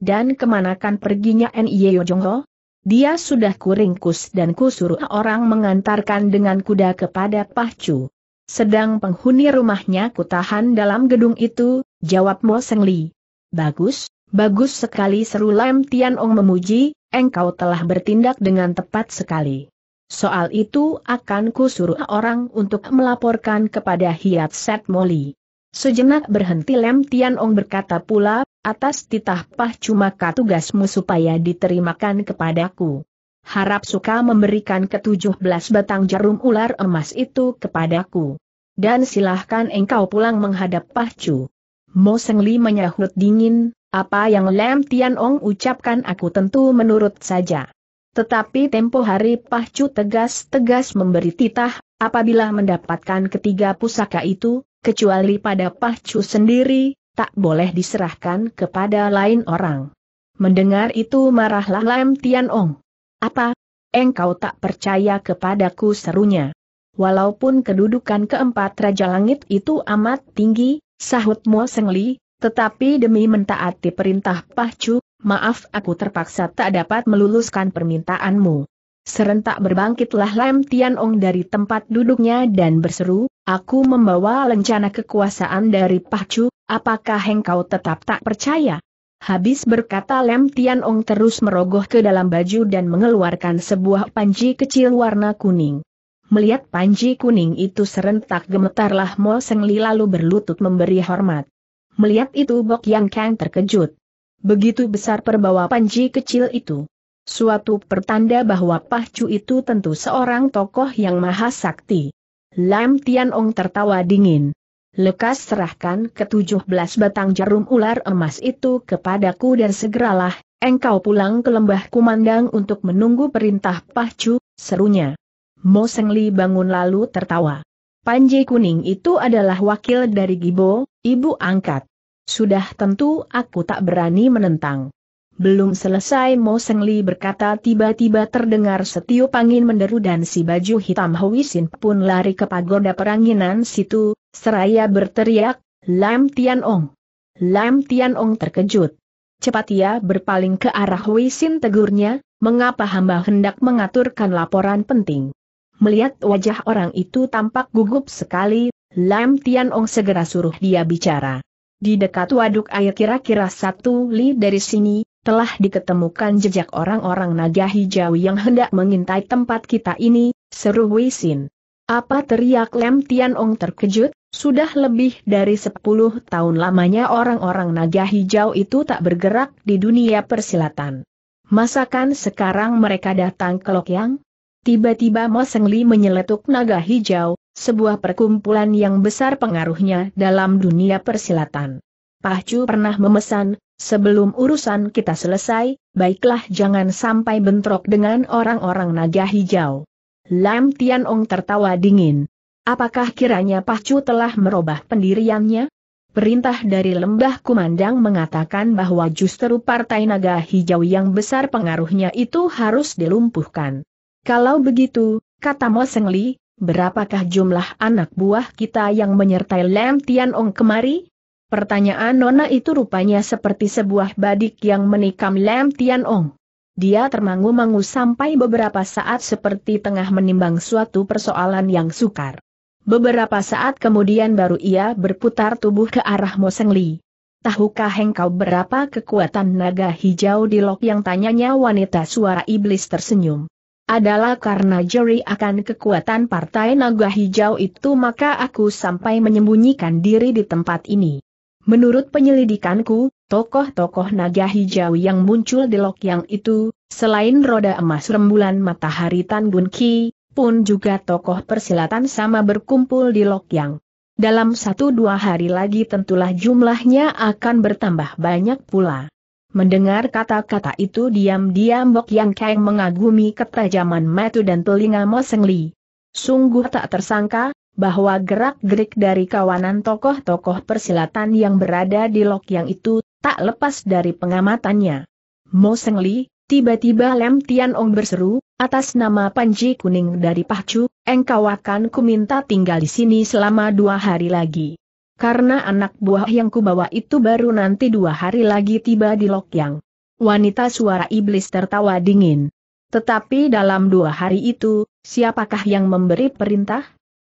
Dan kemanakan perginya NIO Jongho? Dia sudah kuringkus dan kusuruh orang mengantarkan dengan kuda kepada Pahcu. Sedang penghuni rumahnya kutahan dalam gedung itu, jawab Mo Seng Li. Bagus, bagus sekali seru Lam Tian Ong memuji, engkau telah bertindak dengan tepat sekali. Soal itu akan kusuruh orang untuk melaporkan kepada Hiat Set Moli. Sejenak berhenti Lem Tian Ong berkata pula, atas titah pah cuma tugasmu supaya diterimakan kepadaku. Harap suka memberikan ketujuh belas batang jarum ular emas itu kepadaku. Dan silahkan engkau pulang menghadap Pahcu. Mo Li menyahut dingin, apa yang Lem Tianong ucapkan aku tentu menurut saja. Tetapi tempo hari Pahcu tegas-tegas memberi titah, apabila mendapatkan ketiga pusaka itu, kecuali pada Pahcu sendiri, tak boleh diserahkan kepada lain orang. Mendengar itu marahlah Lam Tianong. Apa? Engkau tak percaya kepadaku serunya. Walaupun kedudukan keempat Raja Langit itu amat tinggi, sahut Mo Sengli, tetapi demi mentaati perintah Pahcu, maaf aku terpaksa tak dapat meluluskan permintaanmu. Serentak berbangkitlah Lam Tianong dari tempat duduknya dan berseru, aku membawa lencana kekuasaan dari Pahcu, apakah engkau tetap tak percaya? Habis berkata Lem Tianong terus merogoh ke dalam baju dan mengeluarkan sebuah panji kecil warna kuning. Melihat panji kuning itu serentak gemetarlah Mo Sengli lalu berlutut memberi hormat. Melihat itu Bok Yang Kang terkejut. Begitu besar perbawa panji kecil itu. Suatu pertanda bahwa Pahcu itu tentu seorang tokoh yang maha sakti. Lam Tianong tertawa dingin. Lekas serahkan ke tujuh belas batang jarum ular emas itu kepadaku dan segeralah, engkau pulang ke lembah kumandang untuk menunggu perintah Pahcu, serunya. Mo Li bangun lalu tertawa. Panji Kuning itu adalah wakil dari Gibo, ibu angkat. Sudah tentu aku tak berani menentang. Belum selesai Mo Sengli berkata tiba-tiba terdengar setiup angin menderu dan si baju hitam Hoisin pun lari ke pagoda peranginan situ, seraya berteriak, Lam Tian Ong. Lam Tian Ong terkejut. Cepat ia berpaling ke arah Hoisin tegurnya, mengapa hamba hendak mengaturkan laporan penting. Melihat wajah orang itu tampak gugup sekali, Lam Tianong segera suruh dia bicara. Di dekat waduk air kira-kira satu li dari sini, telah diketemukan jejak orang-orang naga hijau yang hendak mengintai tempat kita ini, seru Wisin. Apa teriak Lam Tianong terkejut, sudah lebih dari 10 tahun lamanya orang-orang naga hijau itu tak bergerak di dunia persilatan. Masakan sekarang mereka datang ke Lokyang? Tiba-tiba Mo Seng Li menyeletuk naga hijau, sebuah perkumpulan yang besar pengaruhnya dalam dunia persilatan. Pahcu pernah memesan, sebelum urusan kita selesai, baiklah jangan sampai bentrok dengan orang-orang naga hijau. Lam Tianong tertawa dingin. Apakah kiranya Pahcu telah merubah pendiriannya? Perintah dari lembah kumandang mengatakan bahwa justru partai naga hijau yang besar pengaruhnya itu harus dilumpuhkan. Kalau begitu, kata Mo Seng Li, berapakah jumlah anak buah kita yang menyertai Lam Tian Ong kemari? Pertanyaan Nona itu rupanya seperti sebuah badik yang menikam Lam Tian Ong. Dia termangu-mangu sampai beberapa saat seperti tengah menimbang suatu persoalan yang sukar. Beberapa saat kemudian baru ia berputar tubuh ke arah Mo Seng Li. Tahukah engkau berapa kekuatan naga hijau di lok yang tanyanya wanita suara iblis tersenyum? adalah karena Jerry akan kekuatan Partai Naga Hijau itu maka aku sampai menyembunyikan diri di tempat ini. Menurut penyelidikanku, tokoh-tokoh naga hijau yang muncul di Lok Yang itu, selain roda emas rembulan matahari Tan Bun Ki, pun juga tokoh persilatan sama berkumpul di Lok Yang. Dalam satu dua hari lagi tentulah jumlahnya akan bertambah banyak pula. Mendengar kata-kata itu diam-diam Bok Yang Kang mengagumi ketajaman metu dan telinga Mo Seng Li. Sungguh tak tersangka, bahwa gerak-gerik dari kawanan tokoh-tokoh persilatan yang berada di Lok Yang itu, tak lepas dari pengamatannya. Mo Seng Li, tiba-tiba Lem Tian Ong berseru, atas nama Panji Kuning dari Pahcu, engkau akan kuminta tinggal di sini selama dua hari lagi karena anak buah yang kubawa itu baru nanti dua hari lagi tiba di Lokyang. Wanita suara iblis tertawa dingin. Tetapi dalam dua hari itu, siapakah yang memberi perintah?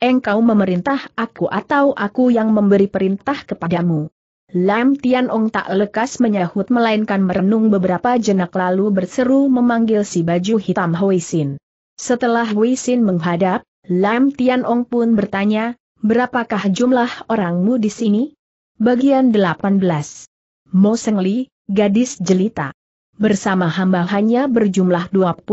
Engkau memerintah aku atau aku yang memberi perintah kepadamu? Lam Tian Ong tak lekas menyahut melainkan merenung beberapa jenak lalu berseru memanggil si baju hitam Hui Sin. Setelah Hui Sin menghadap, Lam Tian Ong pun bertanya, Berapakah jumlah orangmu di sini? Bagian 18. Mo Seng gadis jelita. Bersama hamba hanya berjumlah 21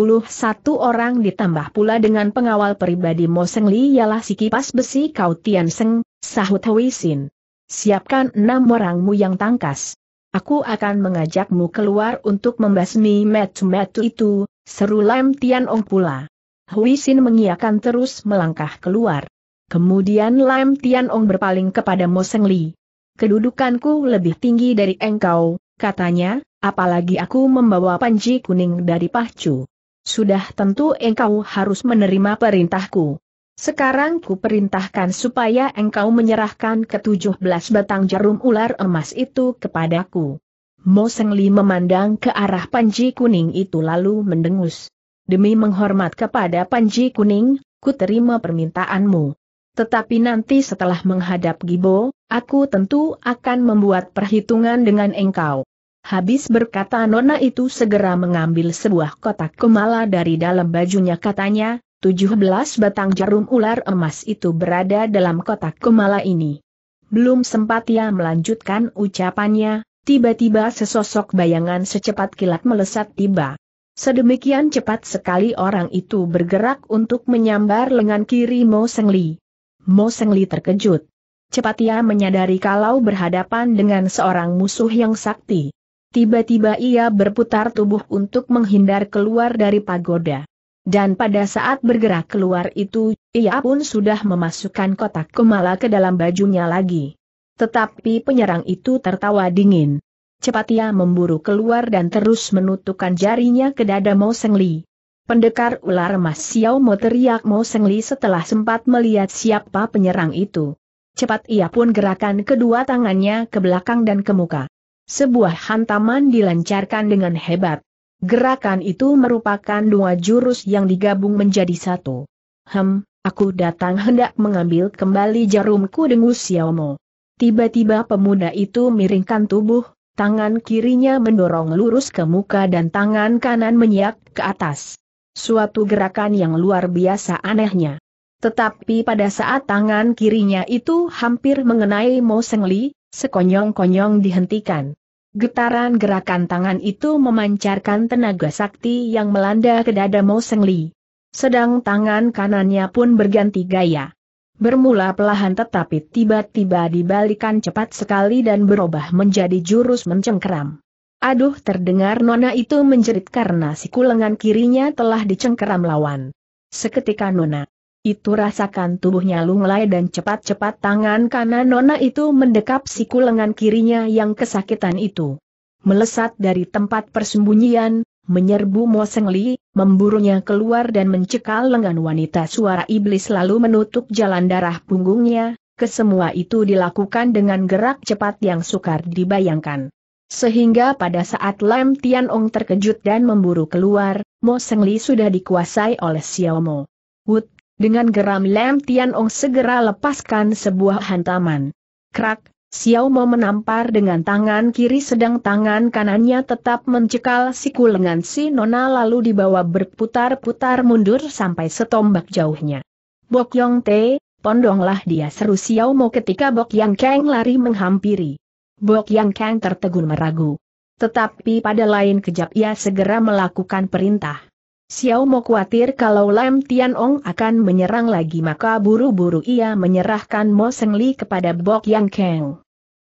orang ditambah pula dengan pengawal pribadi Mo Seng Li ialah si kipas besi Kau Tian Seng, sahut Huisin. Siapkan enam orangmu yang tangkas. Aku akan mengajakmu keluar untuk membasmi metu-metu itu, seru Lam Tian Ong pula. Huisin Sin mengiakan terus melangkah keluar. Kemudian Lam Tianong berpaling kepada Mo Seng Li. Kedudukanku lebih tinggi dari engkau, katanya, apalagi aku membawa panji kuning dari Pahcu. Sudah tentu engkau harus menerima perintahku. Sekarang ku perintahkan supaya engkau menyerahkan ketujuh belas batang jarum ular emas itu kepadaku. Mo Seng Li memandang ke arah panji kuning itu lalu mendengus. Demi menghormat kepada panji kuning, ku terima permintaanmu. Tetapi nanti setelah menghadap Gibo, aku tentu akan membuat perhitungan dengan engkau. Habis berkata Nona itu segera mengambil sebuah kotak kemala dari dalam bajunya katanya, 17 batang jarum ular emas itu berada dalam kotak kemala ini. Belum sempat ia melanjutkan ucapannya, tiba-tiba sesosok bayangan secepat kilat melesat tiba. Sedemikian cepat sekali orang itu bergerak untuk menyambar lengan kiri Mo Sengli. Mo Sengli terkejut. Cepat ia menyadari kalau berhadapan dengan seorang musuh yang sakti. Tiba-tiba ia berputar tubuh untuk menghindar keluar dari pagoda. Dan pada saat bergerak keluar itu, ia pun sudah memasukkan kotak kemala ke dalam bajunya lagi. Tetapi penyerang itu tertawa dingin. Cepat ia memburu keluar dan terus menutupkan jarinya ke dada Mo Sengli. Pendekar ular emas Xiao Mo teriak Mo Seng Li setelah sempat melihat siapa penyerang itu. Cepat ia pun gerakan kedua tangannya ke belakang dan ke muka. Sebuah hantaman dilancarkan dengan hebat. Gerakan itu merupakan dua jurus yang digabung menjadi satu. Hem, aku datang hendak mengambil kembali jarumku dengus Xiao Mo. Tiba-tiba pemuda itu miringkan tubuh, tangan kirinya mendorong lurus ke muka dan tangan kanan menyiak ke atas suatu gerakan yang luar biasa anehnya. Tetapi pada saat tangan kirinya itu hampir mengenai Mo Seng Li, sekonyong-konyong dihentikan. Getaran gerakan tangan itu memancarkan tenaga sakti yang melanda ke dada Mo Seng Li. Sedang tangan kanannya pun berganti gaya. Bermula pelahan tetapi tiba-tiba dibalikan cepat sekali dan berubah menjadi jurus mencengkeram. Aduh terdengar Nona itu menjerit karena siku lengan kirinya telah dicengkeram lawan. Seketika Nona itu rasakan tubuhnya lunglai dan cepat-cepat tangan kanan Nona itu mendekap siku lengan kirinya yang kesakitan itu. Melesat dari tempat persembunyian, menyerbu Mo Seng Li, memburunya keluar dan mencekal lengan wanita suara iblis lalu menutup jalan darah punggungnya, kesemua itu dilakukan dengan gerak cepat yang sukar dibayangkan. Sehingga pada saat Lam Tianong terkejut dan memburu keluar, Mo Seng Li sudah dikuasai oleh Xiao Mo. Wut, dengan geram Lam Tianong segera lepaskan sebuah hantaman. Krak, Mo menampar dengan tangan kiri sedang tangan kanannya tetap mencekal siku lengan si Nona lalu dibawa berputar-putar mundur sampai setombak jauhnya. Bok Yong Te, pondonglah dia seru Xiao Mo ketika Bok Yang Kang lari menghampiri. Bok Yang Kang tertegun meragu. Tetapi pada lain kejap ia segera melakukan perintah. Xiao Mo khawatir kalau Lam Tianong akan menyerang lagi maka buru-buru ia menyerahkan Mo Seng Li kepada Bok Yang Kang.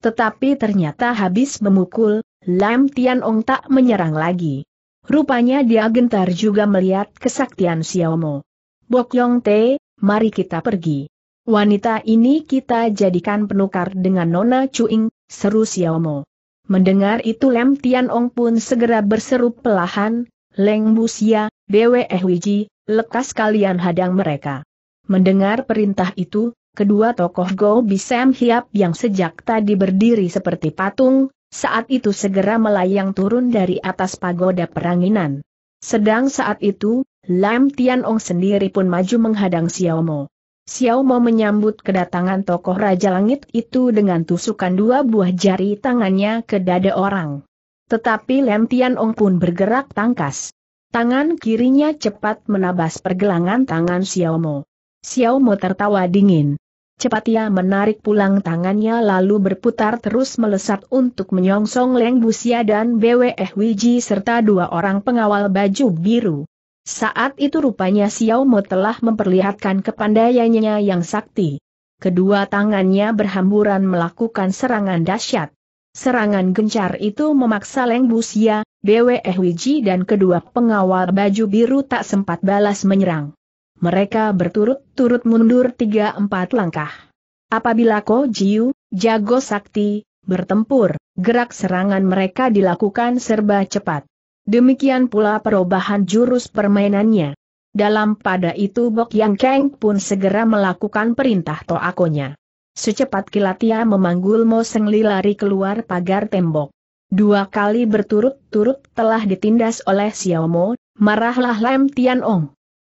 Tetapi ternyata habis memukul, Lam Tianong tak menyerang lagi. Rupanya dia gentar juga melihat kesaktian Xiao Mo. Bok Yong Te, mari kita pergi. Wanita ini kita jadikan penukar dengan Nona Ying seru Xiaomo. Mendengar itu Lem Tianong pun segera berseru pelahan, Leng Busia, Dewe Ehwiji, lekas kalian hadang mereka. Mendengar perintah itu, kedua tokoh Go Bisem Hiap yang sejak tadi berdiri seperti patung, saat itu segera melayang turun dari atas pagoda peranginan. Sedang saat itu, Lam Tianong sendiri pun maju menghadang Xiaomo. Xiao Mo menyambut kedatangan tokoh Raja Langit itu dengan tusukan dua buah jari tangannya ke dada orang. Tetapi Lem Tian Ong pun bergerak tangkas. Tangan kirinya cepat menabas pergelangan tangan Xiao Mo. Xiao Mo tertawa dingin. Cepat ia menarik pulang tangannya lalu berputar terus melesat untuk menyongsong Leng Busia dan Bwe Wiji serta dua orang pengawal baju biru. Saat itu rupanya Xiao Mo telah memperlihatkan kepandaiannya yang sakti. Kedua tangannya berhamburan melakukan serangan dahsyat. Serangan gencar itu memaksa Leng Busia, Bwe Wiji dan kedua pengawal baju biru tak sempat balas menyerang. Mereka berturut-turut mundur tiga empat langkah. Apabila Ko Jiu, jago sakti, bertempur, gerak serangan mereka dilakukan serba cepat. Demikian pula perubahan jurus permainannya. Dalam pada itu Bok Yang Keng pun segera melakukan perintah Toakonya. Secepat kilat ia memanggul Mo Seng Li lari keluar pagar tembok. Dua kali berturut-turut telah ditindas oleh Xiao Mo, marahlah Lam Tian Ong.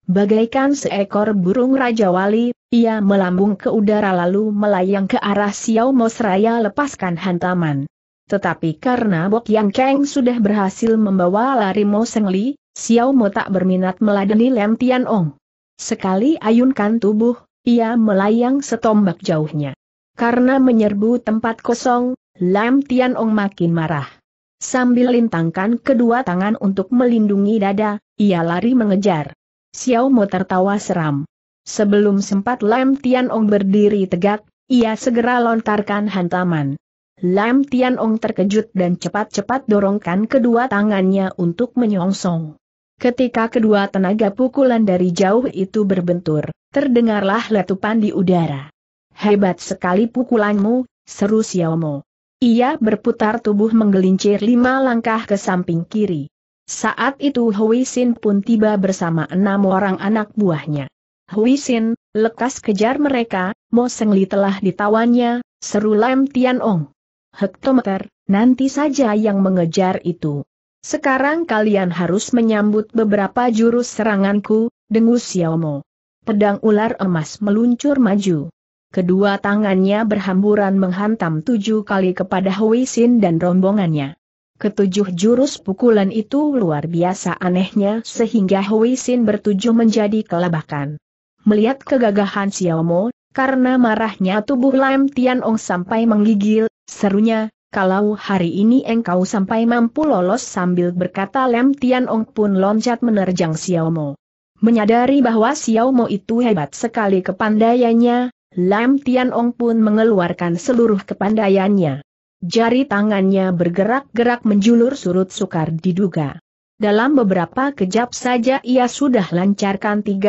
Bagaikan seekor burung Raja Wali, ia melambung ke udara lalu melayang ke arah Xiao Mo seraya lepaskan hantaman. Tetapi karena Bok Yang Keng sudah berhasil membawa lari Mo Seng Li, Xiao Mo tak berminat meladeni Lem Tian Ong. Sekali ayunkan tubuh, ia melayang setombak jauhnya. Karena menyerbu tempat kosong, Lam Tian Ong makin marah. Sambil lintangkan kedua tangan untuk melindungi dada, ia lari mengejar. Xiao Mo tertawa seram. Sebelum sempat Lam Tian Ong berdiri tegak, ia segera lontarkan hantaman. Lam Tianong terkejut dan cepat-cepat dorongkan kedua tangannya untuk menyongsong. Ketika kedua tenaga pukulan dari jauh itu berbentur, terdengarlah letupan di udara. Hebat sekali pukulanmu, seru Xiao Mo. Ia berputar tubuh menggelincir lima langkah ke samping kiri. Saat itu Hui Xin pun tiba bersama enam orang anak buahnya. Hui Xin, lekas kejar mereka, Mo Sengli telah ditawannya, seru Lam Tianong hektometer, nanti saja yang mengejar itu. Sekarang kalian harus menyambut beberapa jurus seranganku, dengus Xiaomo. Pedang ular emas meluncur maju. Kedua tangannya berhamburan menghantam tujuh kali kepada Hui dan rombongannya. Ketujuh jurus pukulan itu luar biasa anehnya sehingga Hui bertujuh menjadi kelabakan. Melihat kegagahan Xiaomo, karena marahnya tubuh Lam Ong sampai menggigil, serunya, kalau hari ini engkau sampai mampu lolos sambil berkata Lam Ong pun loncat menerjang Xiao Mo. Menyadari bahwa Xiao Mo itu hebat sekali kepandaiannya, Lam Ong pun mengeluarkan seluruh kepandaiannya. Jari tangannya bergerak-gerak menjulur surut sukar diduga. Dalam beberapa kejap saja ia sudah lancarkan 13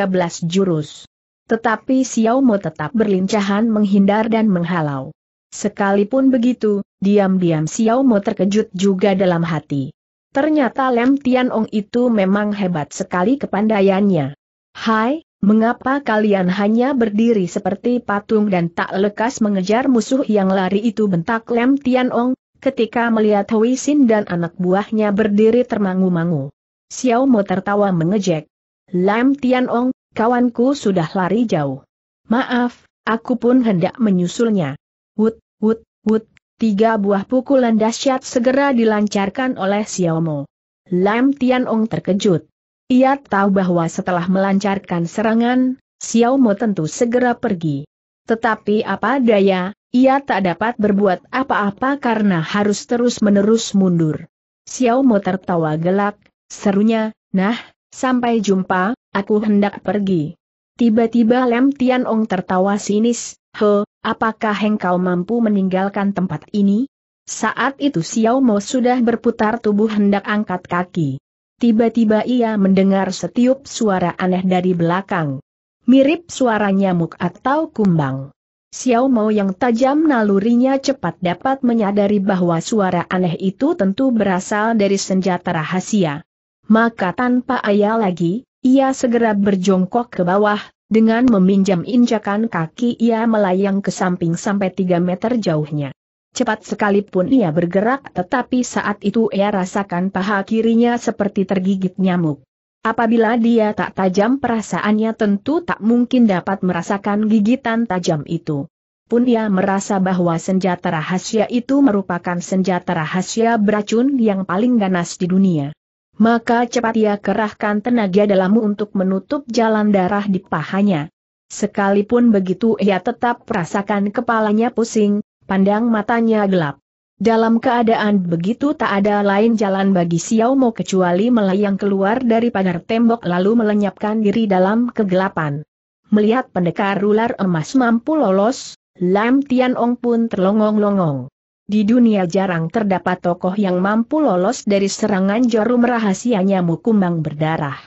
jurus. Tetapi Xiao Mo tetap berlincahan menghindar dan menghalau. Sekalipun begitu, diam-diam Xiao Mo terkejut juga dalam hati. Ternyata Lem Tianong itu memang hebat sekali kepandaiannya. Hai, Mengapa kalian hanya berdiri seperti patung dan tak lekas mengejar musuh yang lari itu bentak Lem Tianong, ketika melihat Hui Sin dan anak buahnya berdiri termangu-mangu. Xiao Mo tertawa mengejek. Lem Tianong, kawanku sudah lari jauh. Maaf, aku pun hendak menyusulnya. Wut, wut, wut, tiga buah pukulan dahsyat segera dilancarkan oleh Xiaomo. Lam Tianong terkejut. Ia tahu bahwa setelah melancarkan serangan, Xiaomo tentu segera pergi. Tetapi apa daya, ia tak dapat berbuat apa-apa karena harus terus-menerus mundur. Xiaomo tertawa gelak, serunya, nah, sampai jumpa, Aku hendak pergi. Tiba-tiba Lem Tian Ong tertawa sinis, He, apakah engkau mampu meninggalkan tempat ini? Saat itu Xiao Mo sudah berputar tubuh hendak angkat kaki. Tiba-tiba ia mendengar setiup suara aneh dari belakang. Mirip suara nyamuk atau kumbang. Xiao Mo yang tajam nalurinya cepat dapat menyadari bahwa suara aneh itu tentu berasal dari senjata rahasia. Maka tanpa ayah lagi, ia segera berjongkok ke bawah, dengan meminjam injakan kaki ia melayang ke samping sampai 3 meter jauhnya. Cepat sekalipun ia bergerak tetapi saat itu ia rasakan paha kirinya seperti tergigit nyamuk. Apabila dia tak tajam perasaannya tentu tak mungkin dapat merasakan gigitan tajam itu. Pun ia merasa bahwa senjata rahasia itu merupakan senjata rahasia beracun yang paling ganas di dunia. Maka cepat ia kerahkan tenaga dalammu untuk menutup jalan darah di pahanya. Sekalipun begitu ia tetap merasakan kepalanya pusing, pandang matanya gelap. Dalam keadaan begitu tak ada lain jalan bagi Xiao Mo kecuali melayang keluar dari pagar tembok lalu melenyapkan diri dalam kegelapan. Melihat pendekar ular emas mampu lolos, Lam Tian Ong pun terlongong-longong di dunia jarang terdapat tokoh yang mampu lolos dari serangan jarum rahasia nyamuk kumbang berdarah.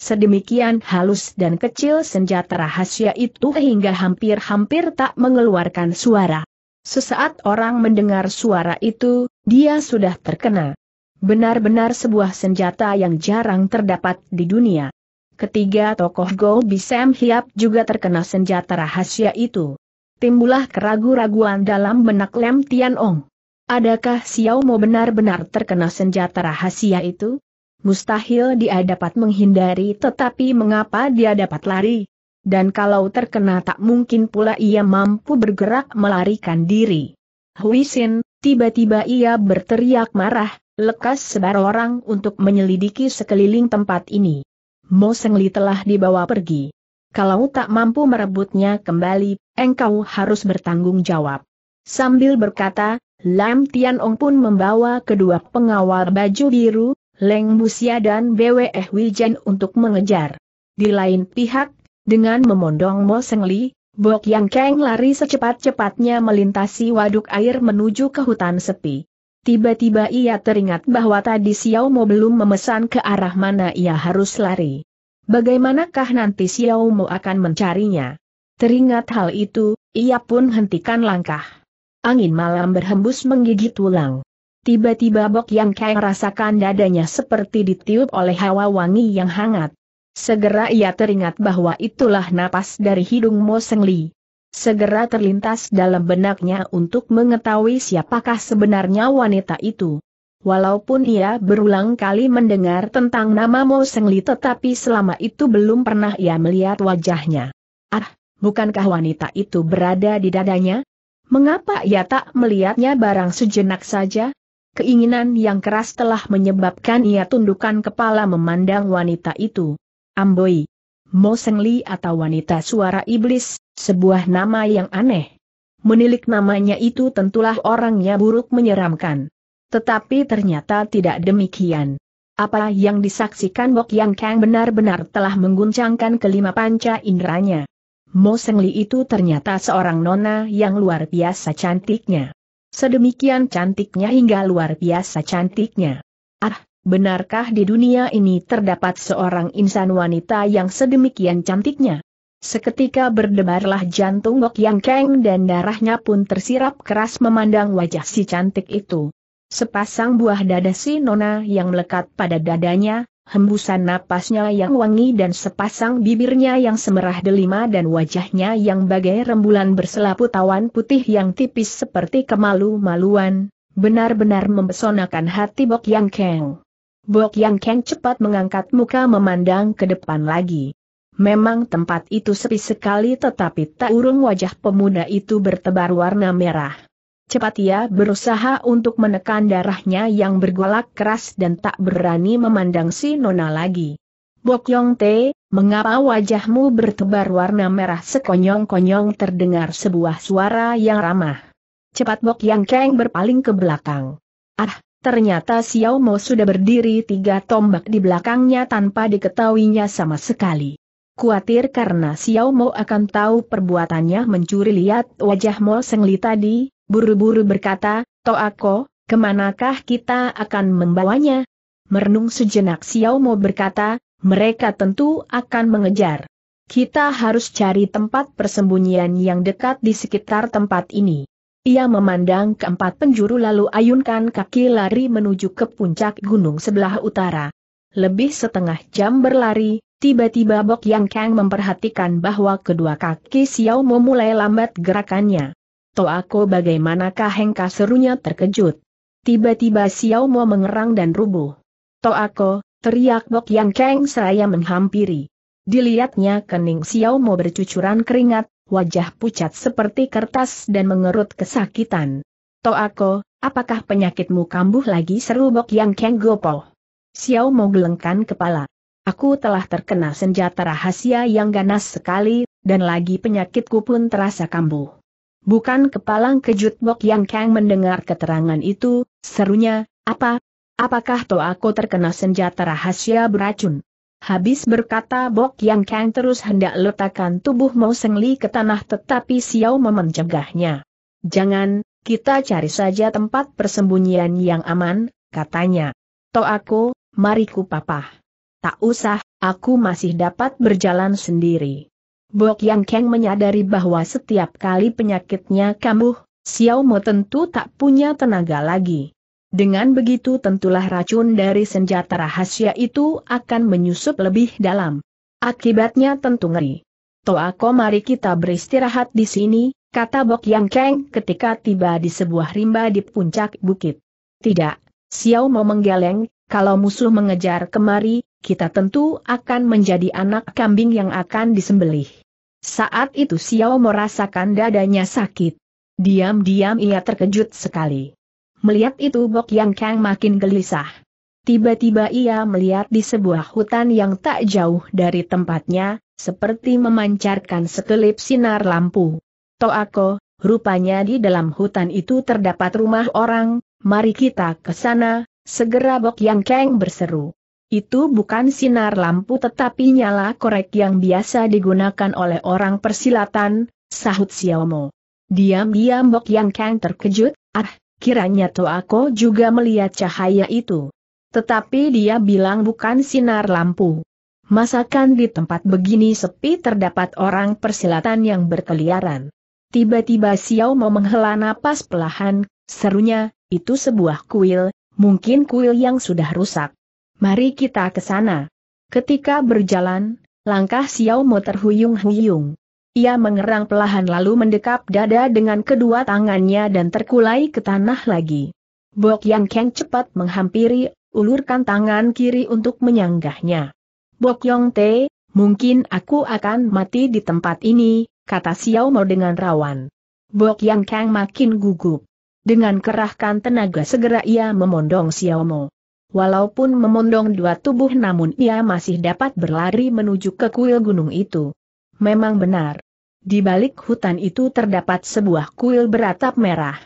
Sedemikian halus dan kecil senjata rahasia itu hingga hampir-hampir tak mengeluarkan suara. Sesaat orang mendengar suara itu, dia sudah terkena. Benar-benar sebuah senjata yang jarang terdapat di dunia. Ketiga tokoh Go Bisem Hiap juga terkena senjata rahasia itu timbullah keraguan raguan dalam benak Lem Tian Ong. Adakah Xiao Mo benar-benar terkena senjata rahasia itu? Mustahil dia dapat menghindari tetapi mengapa dia dapat lari? Dan kalau terkena tak mungkin pula ia mampu bergerak melarikan diri. Huisin, tiba-tiba ia berteriak marah, lekas sebar orang untuk menyelidiki sekeliling tempat ini. Mo Sengli telah dibawa pergi. Kalau tak mampu merebutnya kembali, engkau harus bertanggung jawab. Sambil berkata, Lam Tianong pun membawa kedua pengawal baju biru, Leng Busia dan BWF Wijen untuk mengejar. Di lain pihak, dengan memondong Mo Seng Li, Bok Yang Keng lari secepat-cepatnya melintasi waduk air menuju ke hutan sepi. Tiba-tiba ia teringat bahwa tadi Xiao Mo belum memesan ke arah mana ia harus lari. Bagaimanakah nanti Xiao Mo akan mencarinya? Teringat hal itu, ia pun hentikan langkah. Angin malam berhembus menggigit tulang. Tiba-tiba Bok Yang kaya rasakan dadanya seperti ditiup oleh hawa wangi yang hangat. Segera ia teringat bahwa itulah napas dari hidung Mo Seng Li. Segera terlintas dalam benaknya untuk mengetahui siapakah sebenarnya wanita itu. Walaupun ia berulang kali mendengar tentang nama Mo Seng Li tetapi selama itu belum pernah ia melihat wajahnya. Ah, bukankah wanita itu berada di dadanya? Mengapa ia tak melihatnya barang sejenak saja? Keinginan yang keras telah menyebabkan ia tundukkan kepala memandang wanita itu. Amboi. Sengli atau wanita suara iblis, sebuah nama yang aneh. Menilik namanya itu tentulah orangnya buruk menyeramkan. Tetapi ternyata tidak demikian. Apa yang disaksikan Bok Yang Kang benar-benar telah mengguncangkan kelima panca inderanya. Mo Seng Li itu ternyata seorang nona yang luar biasa cantiknya. Sedemikian cantiknya hingga luar biasa cantiknya. Ah, benarkah di dunia ini terdapat seorang insan wanita yang sedemikian cantiknya? Seketika berdebarlah jantung Gok Yang Keng dan darahnya pun tersirap keras memandang wajah si cantik itu. Sepasang buah dada si nona yang melekat pada dadanya, hembusan napasnya yang wangi dan sepasang bibirnya yang semerah delima dan wajahnya yang bagai rembulan berselaput awan putih yang tipis seperti kemalu-maluan, benar-benar mempesonakan hati Bok Yang Keng. Bok Yang Keng cepat mengangkat muka memandang ke depan lagi. Memang tempat itu sepi sekali tetapi tak urung wajah pemuda itu bertebar warna merah. Cepat ia berusaha untuk menekan darahnya yang bergolak keras dan tak berani memandang si Nona lagi. Bok Yong Te, mengapa wajahmu bertebar warna merah sekonyong-konyong terdengar sebuah suara yang ramah. Cepat Bok Yang Keng berpaling ke belakang. Ah, Ternyata Xiao Mo sudah berdiri tiga tombak di belakangnya tanpa diketahuinya sama sekali. Kuatir karena Xiao Mo akan tahu perbuatannya mencuri lihat wajah Mo Sengli tadi, buru-buru berkata, Toako, kemanakah kita akan membawanya? Merenung sejenak Xiao Mo berkata, mereka tentu akan mengejar. Kita harus cari tempat persembunyian yang dekat di sekitar tempat ini. Ia memandang keempat penjuru lalu ayunkan kaki lari menuju ke puncak gunung sebelah utara. Lebih setengah jam berlari, tiba-tiba Bok Yang Kang memperhatikan bahwa kedua kaki Xiao Mo mulai lambat gerakannya. Toako bagaimanakah Hengka serunya terkejut. Tiba-tiba Xiao Mo mengerang dan rubuh. Toako, teriak Bok Yang Keng seraya menghampiri. Dilihatnya kening Xiao Mo bercucuran keringat, wajah pucat seperti kertas dan mengerut kesakitan. Toako, apakah penyakitmu kambuh lagi seru Bok Yang Keng gopoh. Xiao Mo gelengkan kepala. Aku telah terkena senjata rahasia yang ganas sekali, dan lagi penyakitku pun terasa kambuh. Bukan kepalang kejut Bok Yang Kang mendengar keterangan itu, serunya, apa? Apakah toh aku terkena senjata rahasia beracun? Habis berkata Bok Yang Kang terus hendak letakkan tubuh Mo Seng Li ke tanah tetapi Xiao memencegahnya. Jangan, kita cari saja tempat persembunyian yang aman, katanya. Toh aku, mariku papah. Tak usah, aku masih dapat berjalan sendiri. Bok Yang Kang menyadari bahwa setiap kali penyakitnya kambuh, Xiao Mo tentu tak punya tenaga lagi. Dengan begitu tentulah racun dari senjata rahasia itu akan menyusup lebih dalam. Akibatnya tentu ngeri. Toako mari kita beristirahat di sini, kata Bok Yang Kang ketika tiba di sebuah rimba di puncak bukit. Tidak, Xiao Mo menggeleng, kalau musuh mengejar kemari, kita tentu akan menjadi anak kambing yang akan disembelih. Saat itu Xiao merasakan dadanya sakit. Diam-diam ia terkejut sekali. Melihat itu Bok Yang Kang makin gelisah. Tiba-tiba ia melihat di sebuah hutan yang tak jauh dari tempatnya, seperti memancarkan sekelip sinar lampu. Toako, rupanya di dalam hutan itu terdapat rumah orang, mari kita ke sana, Segera Bok Yang Kang berseru. Itu bukan sinar lampu tetapi nyala korek yang biasa digunakan oleh orang persilatan, sahut Xiaomo. Diam-diam Bok Yang Kang terkejut, ah, kiranya Toako juga melihat cahaya itu. Tetapi dia bilang bukan sinar lampu. Masakan di tempat begini sepi terdapat orang persilatan yang berkeliaran. Tiba-tiba Xiao Mo menghela napas pelahan, serunya, itu sebuah kuil, Mungkin kuil yang sudah rusak. Mari kita ke sana. Ketika berjalan, langkah Xiao Mo terhuyung-huyung. Ia mengerang pelahan lalu mendekap dada dengan kedua tangannya dan terkulai ke tanah lagi. Bok Yang Keng cepat menghampiri, ulurkan tangan kiri untuk menyanggahnya. Bok Yong Te, mungkin aku akan mati di tempat ini, kata Xiao Mo dengan rawan. Bok Yang Kang makin gugup. Dengan kerahkan tenaga segera ia memondong Xiaomo. Walaupun memondong dua tubuh namun ia masih dapat berlari menuju ke kuil gunung itu. Memang benar. Di balik hutan itu terdapat sebuah kuil beratap merah.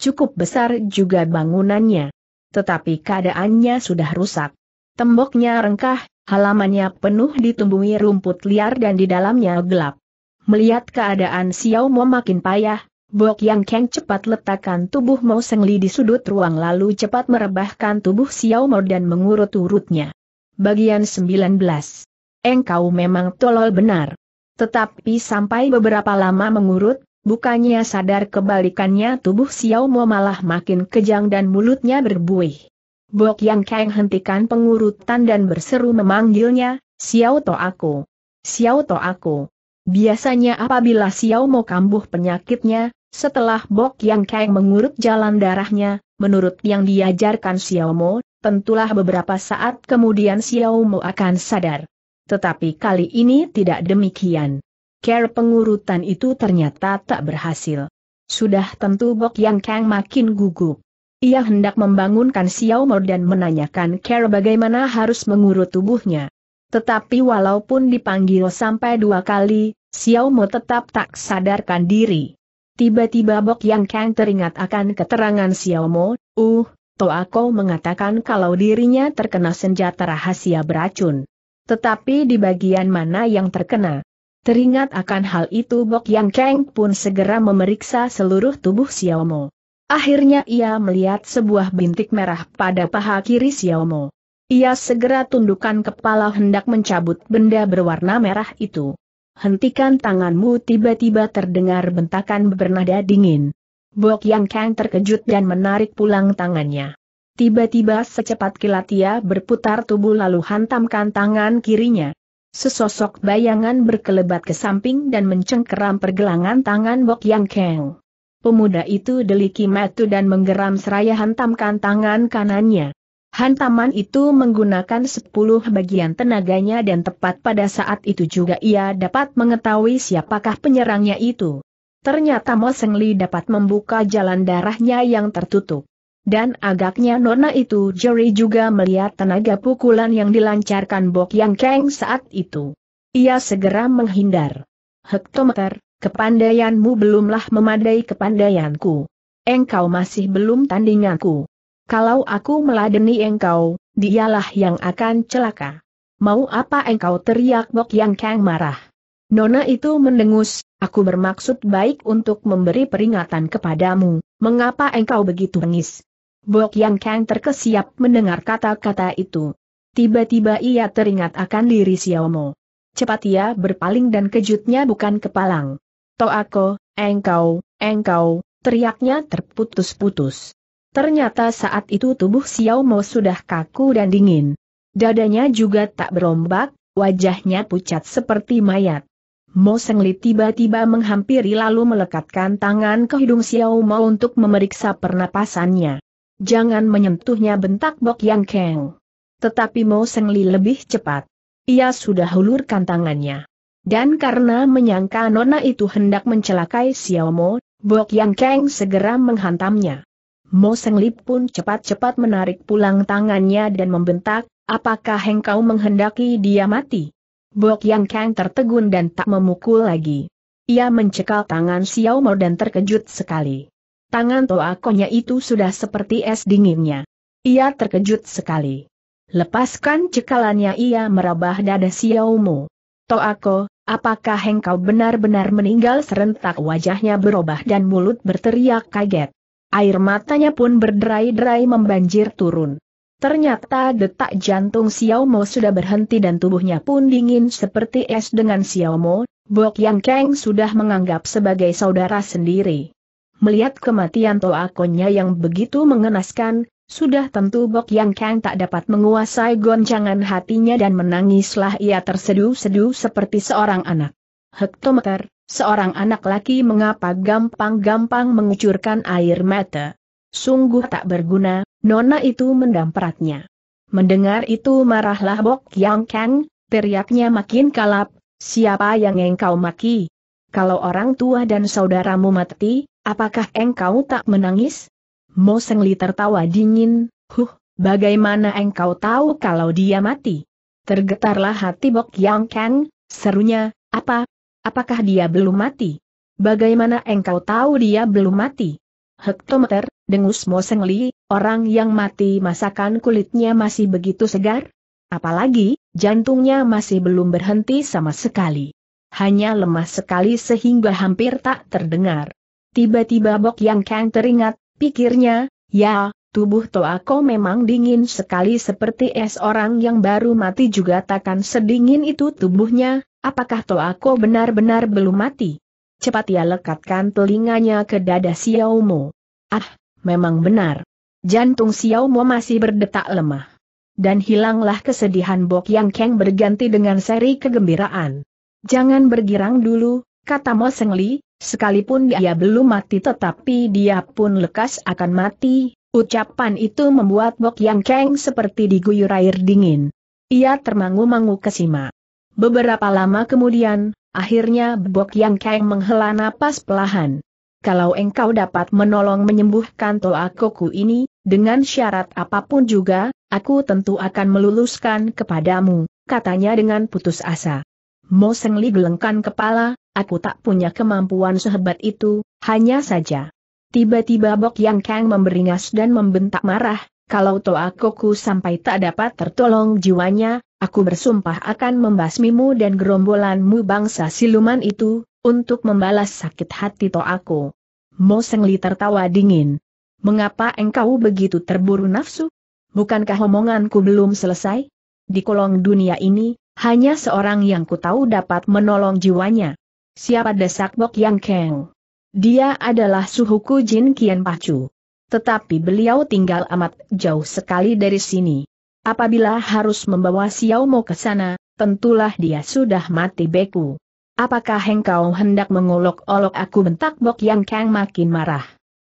Cukup besar juga bangunannya. Tetapi keadaannya sudah rusak. Temboknya rengkah, halamannya penuh ditumbuhi rumput liar dan di dalamnya gelap. Melihat keadaan Xiaomo makin payah, Bok Yang Kang cepat letakkan tubuh Mo Seng Li di sudut ruang lalu cepat merebahkan tubuh Xiao Mo dan mengurut-urutnya. Bagian 19. Engkau memang tolol benar. Tetapi sampai beberapa lama mengurut, bukannya sadar kebalikannya tubuh Xiao Mo malah makin kejang dan mulutnya berbuih. Bok Yang Kang hentikan pengurutan dan berseru memanggilnya, Xiao To aku. Xiao To aku. Biasanya apabila Xiao Mo kambuh penyakitnya, setelah Bok Yang Kang mengurut jalan darahnya, menurut yang diajarkan Xiao Mo, tentulah beberapa saat kemudian Xiao Mo akan sadar. Tetapi kali ini tidak demikian. Care pengurutan itu ternyata tak berhasil. Sudah tentu Bok Yang Kang makin gugup. Ia hendak membangunkan Xiao Mo dan menanyakan Care bagaimana harus mengurut tubuhnya. Tetapi walaupun dipanggil sampai dua kali, Xiao Mo tetap tak sadarkan diri. Tiba-tiba Bok Yang Kang teringat akan keterangan Xiao Mo. uh, Toako mengatakan kalau dirinya terkena senjata rahasia beracun. Tetapi di bagian mana yang terkena? Teringat akan hal itu Bok Yang Kang pun segera memeriksa seluruh tubuh Xiao Mo. Akhirnya ia melihat sebuah bintik merah pada paha kiri Xiao Mo. Ia segera tundukkan kepala hendak mencabut benda berwarna merah itu hentikan tanganmu tiba-tiba terdengar bentakan bernada dingin. Bok Yang Kang terkejut dan menarik pulang tangannya. Tiba-tiba secepat kilat ia berputar tubuh lalu hantamkan tangan kirinya. Sesosok bayangan berkelebat ke samping dan mencengkeram pergelangan tangan Bok Yang Kang. Pemuda itu deliki matu dan menggeram seraya hantamkan tangan kanannya. Hantaman itu menggunakan sepuluh bagian tenaganya dan tepat pada saat itu juga ia dapat mengetahui siapakah penyerangnya itu. Ternyata Mo Seng Li dapat membuka jalan darahnya yang tertutup. Dan agaknya nona itu Jerry juga melihat tenaga pukulan yang dilancarkan Bok Yang Kang saat itu. Ia segera menghindar. Hektometer, kepandaianmu belumlah memadai kepandaianku. Engkau masih belum tandinganku. Kalau aku meladeni engkau, dialah yang akan celaka. Mau apa engkau teriak Bok Yang Kang marah. Nona itu mendengus, aku bermaksud baik untuk memberi peringatan kepadamu, mengapa engkau begitu bengis? Bok Yang Kang terkesiap mendengar kata-kata itu. Tiba-tiba ia teringat akan diri Xiaomo. Cepat ia berpaling dan kejutnya bukan kepalang. aku, engkau, engkau, teriaknya terputus-putus. Ternyata saat itu tubuh Xiao Mo sudah kaku dan dingin. Dadanya juga tak berombak, wajahnya pucat seperti mayat. Mo Sengli tiba-tiba menghampiri lalu melekatkan tangan ke hidung Xiao Mo untuk memeriksa pernapasannya. Jangan menyentuhnya bentak Bok Yang Keng. Tetapi Mo Sengli lebih cepat. Ia sudah hulurkan tangannya. Dan karena menyangka Nona itu hendak mencelakai Xiao Mo, Bok Yang Keng segera menghantamnya. Mo Seng Lip pun cepat-cepat menarik pulang tangannya dan membentak, apakah engkau menghendaki dia mati? Bok Yang Kang tertegun dan tak memukul lagi. Ia mencekal tangan Xiao Mo dan terkejut sekali. Tangan Konya itu sudah seperti es dinginnya. Ia terkejut sekali. Lepaskan cekalannya ia merabah dada Xiao Mo. Ko, apakah engkau benar-benar meninggal serentak wajahnya berubah dan mulut berteriak kaget. Air matanya pun berderai-derai membanjir turun. Ternyata detak jantung Xiao Mo sudah berhenti dan tubuhnya pun dingin seperti es dengan Xiao Mo, Bok Yang Kang sudah menganggap sebagai saudara sendiri. Melihat kematian Toakonya yang begitu mengenaskan, sudah tentu Bok Yang Kang tak dapat menguasai goncangan hatinya dan menangislah ia terseduh-seduh seperti seorang anak. Hektometer, Seorang anak laki mengapa gampang-gampang mengucurkan air mata? Sungguh tak berguna, nona itu mendampratnya. Mendengar itu marahlah Bok Yang Kang, teriaknya makin kalap, siapa yang engkau maki? Kalau orang tua dan saudaramu mati, apakah engkau tak menangis? Mo Seng Li tertawa dingin, huh, bagaimana engkau tahu kalau dia mati? Tergetarlah hati Bok Yang Kang, serunya, apa, Apakah dia belum mati? Bagaimana engkau tahu dia belum mati? Hektometer, dengus Mo Seng Li, orang yang mati masakan kulitnya masih begitu segar? Apalagi, jantungnya masih belum berhenti sama sekali. Hanya lemah sekali sehingga hampir tak terdengar. Tiba-tiba Bok Yang Kang teringat, pikirnya, ya, tubuh Toako memang dingin sekali seperti es orang yang baru mati juga takkan sedingin itu tubuhnya, Apakah Toako benar-benar belum mati? Cepat ia lekatkan telinganya ke dada Xiaomo. Ah, memang benar. Jantung Xiaomo masih berdetak lemah. Dan hilanglah kesedihan Bok Yang Keng berganti dengan seri kegembiraan. Jangan bergirang dulu, kata Mo Seng Li, sekalipun dia belum mati tetapi dia pun lekas akan mati, ucapan itu membuat Bok Yang Keng seperti diguyur air dingin. Ia termangu-mangu kesima. Beberapa lama kemudian, akhirnya Bok Yang Kang menghela napas pelahan. Kalau engkau dapat menolong menyembuhkan toa koku ini, dengan syarat apapun juga, aku tentu akan meluluskan kepadamu, katanya dengan putus asa. Mo Seng Li gelengkan kepala, aku tak punya kemampuan sehebat itu, hanya saja. Tiba-tiba Bok Yang Kang memberingas dan membentak marah, kalau Toa Koku sampai tak dapat tertolong jiwanya, aku bersumpah akan membasmimu dan gerombolanmu bangsa siluman itu, untuk membalas sakit hati to aku. Mo Sengli tertawa dingin. Mengapa engkau begitu terburu nafsu? Bukankah omonganku belum selesai? Di kolong dunia ini, hanya seorang yang ku tahu dapat menolong jiwanya. Siapa desak Bok Yang Keng? Dia adalah suhuku Jin Kian Pacu. Tetapi beliau tinggal amat jauh sekali dari sini. Apabila harus membawa Xiaomo ke sana, tentulah dia sudah mati beku. Apakah engkau hendak mengolok-olok aku bentak Bok Yang Kang makin marah.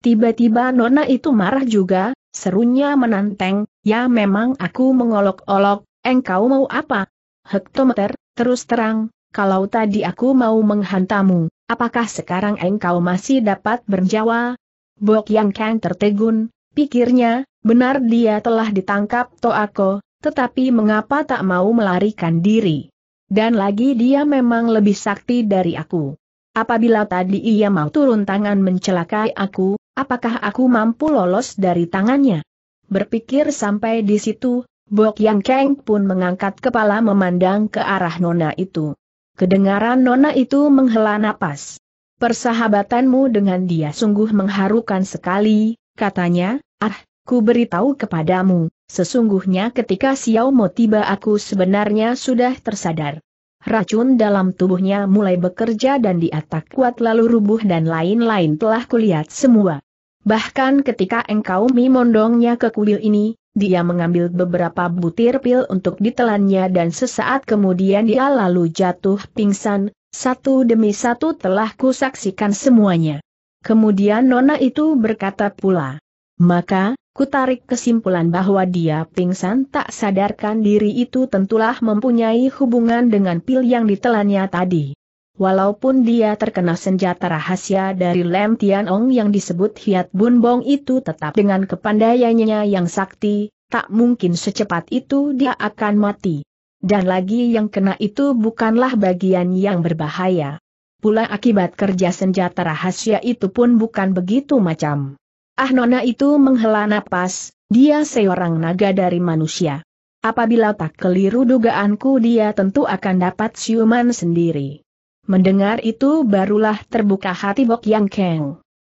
Tiba-tiba Nona itu marah juga, serunya menanteng, ya memang aku mengolok-olok, engkau mau apa? Hektometer, terus terang, kalau tadi aku mau menghantamu, apakah sekarang engkau masih dapat berjawa? Bok Yang Kang tertegun, pikirnya, Benar dia telah ditangkap Toako, tetapi mengapa tak mau melarikan diri? Dan lagi dia memang lebih sakti dari aku. Apabila tadi ia mau turun tangan mencelakai aku, apakah aku mampu lolos dari tangannya? Berpikir sampai di situ, Bok Yang Keng pun mengangkat kepala memandang ke arah nona itu. Kedengaran nona itu menghela napas. Persahabatanmu dengan dia sungguh mengharukan sekali, katanya, ah, Ku beritahu kepadamu, sesungguhnya ketika Xiao Mo tiba aku sebenarnya sudah tersadar. Racun dalam tubuhnya mulai bekerja dan diatak kuat lalu rubuh dan lain-lain telah kulihat semua. Bahkan ketika engkau memondongnya ke kuil ini, dia mengambil beberapa butir pil untuk ditelannya dan sesaat kemudian dia lalu jatuh pingsan, satu demi satu telah kusaksikan semuanya. Kemudian Nona itu berkata pula, maka, Kutarik kesimpulan bahwa dia pingsan tak sadarkan diri itu tentulah mempunyai hubungan dengan pil yang ditelannya tadi. Walaupun dia terkena senjata rahasia dari Lem Tianong yang disebut Hiat Bun Bong itu tetap dengan kepandaiannya yang sakti, tak mungkin secepat itu dia akan mati. Dan lagi yang kena itu bukanlah bagian yang berbahaya. Pula akibat kerja senjata rahasia itu pun bukan begitu macam. Ah Nona itu menghela napas, dia seorang naga dari manusia. Apabila tak keliru dugaanku dia tentu akan dapat siuman sendiri. Mendengar itu barulah terbuka hati Bok Yang Keng.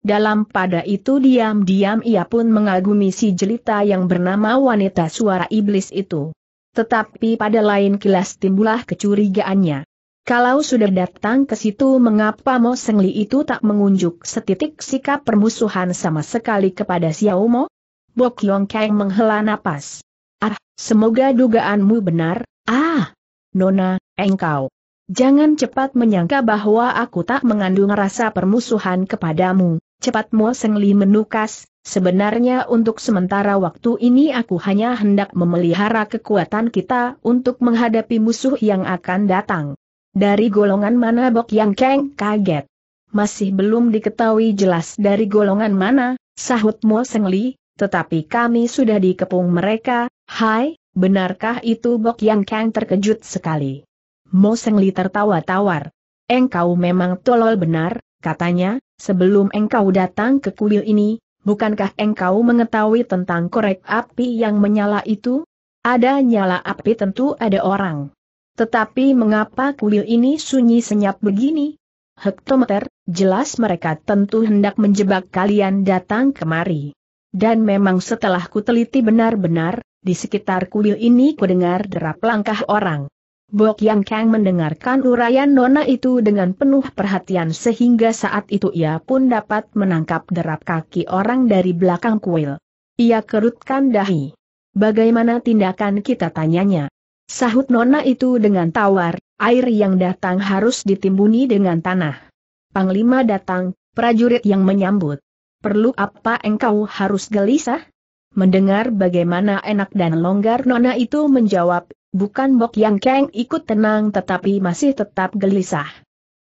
Dalam pada itu diam-diam ia pun mengagumi si jelita yang bernama wanita suara iblis itu. Tetapi pada lain kilas timbullah kecurigaannya. Kalau sudah datang ke situ mengapa Mo Sengli itu tak mengunjuk setitik sikap permusuhan sama sekali kepada Xiao Mo? Bok Yong Kang menghela napas. Ah, semoga dugaanmu benar, ah! Nona, engkau. Jangan cepat menyangka bahwa aku tak mengandung rasa permusuhan kepadamu, cepat Mo Sengli menukas, Sebenarnya untuk sementara waktu ini aku hanya hendak memelihara kekuatan kita untuk menghadapi musuh yang akan datang. Dari golongan mana Bok Yang Keng kaget? Masih belum diketahui jelas dari golongan mana, sahut Mo Sengli. tetapi kami sudah dikepung mereka, hai, benarkah itu Bok Yang Keng terkejut sekali. Mo Sengli tertawa tawar. Engkau memang tolol benar, katanya, sebelum engkau datang ke kuil ini, bukankah engkau mengetahui tentang korek api yang menyala itu? Ada nyala api tentu ada orang. Tetapi mengapa kuil ini sunyi senyap begini? Hektometer, jelas mereka tentu hendak menjebak kalian datang kemari. Dan memang setelah kuteliti benar-benar, di sekitar kuil ini kudengar derap langkah orang. Bok Yang Kang mendengarkan uraian Nona itu dengan penuh perhatian sehingga saat itu ia pun dapat menangkap derap kaki orang dari belakang kuil. Ia kerutkan dahi. Bagaimana tindakan kita tanyanya? Sahut nona itu dengan tawar, air yang datang harus ditimbuni dengan tanah. Panglima datang, prajurit yang menyambut. Perlu apa engkau harus gelisah? Mendengar bagaimana enak dan longgar nona itu menjawab, bukan Bok Yang Keng ikut tenang tetapi masih tetap gelisah.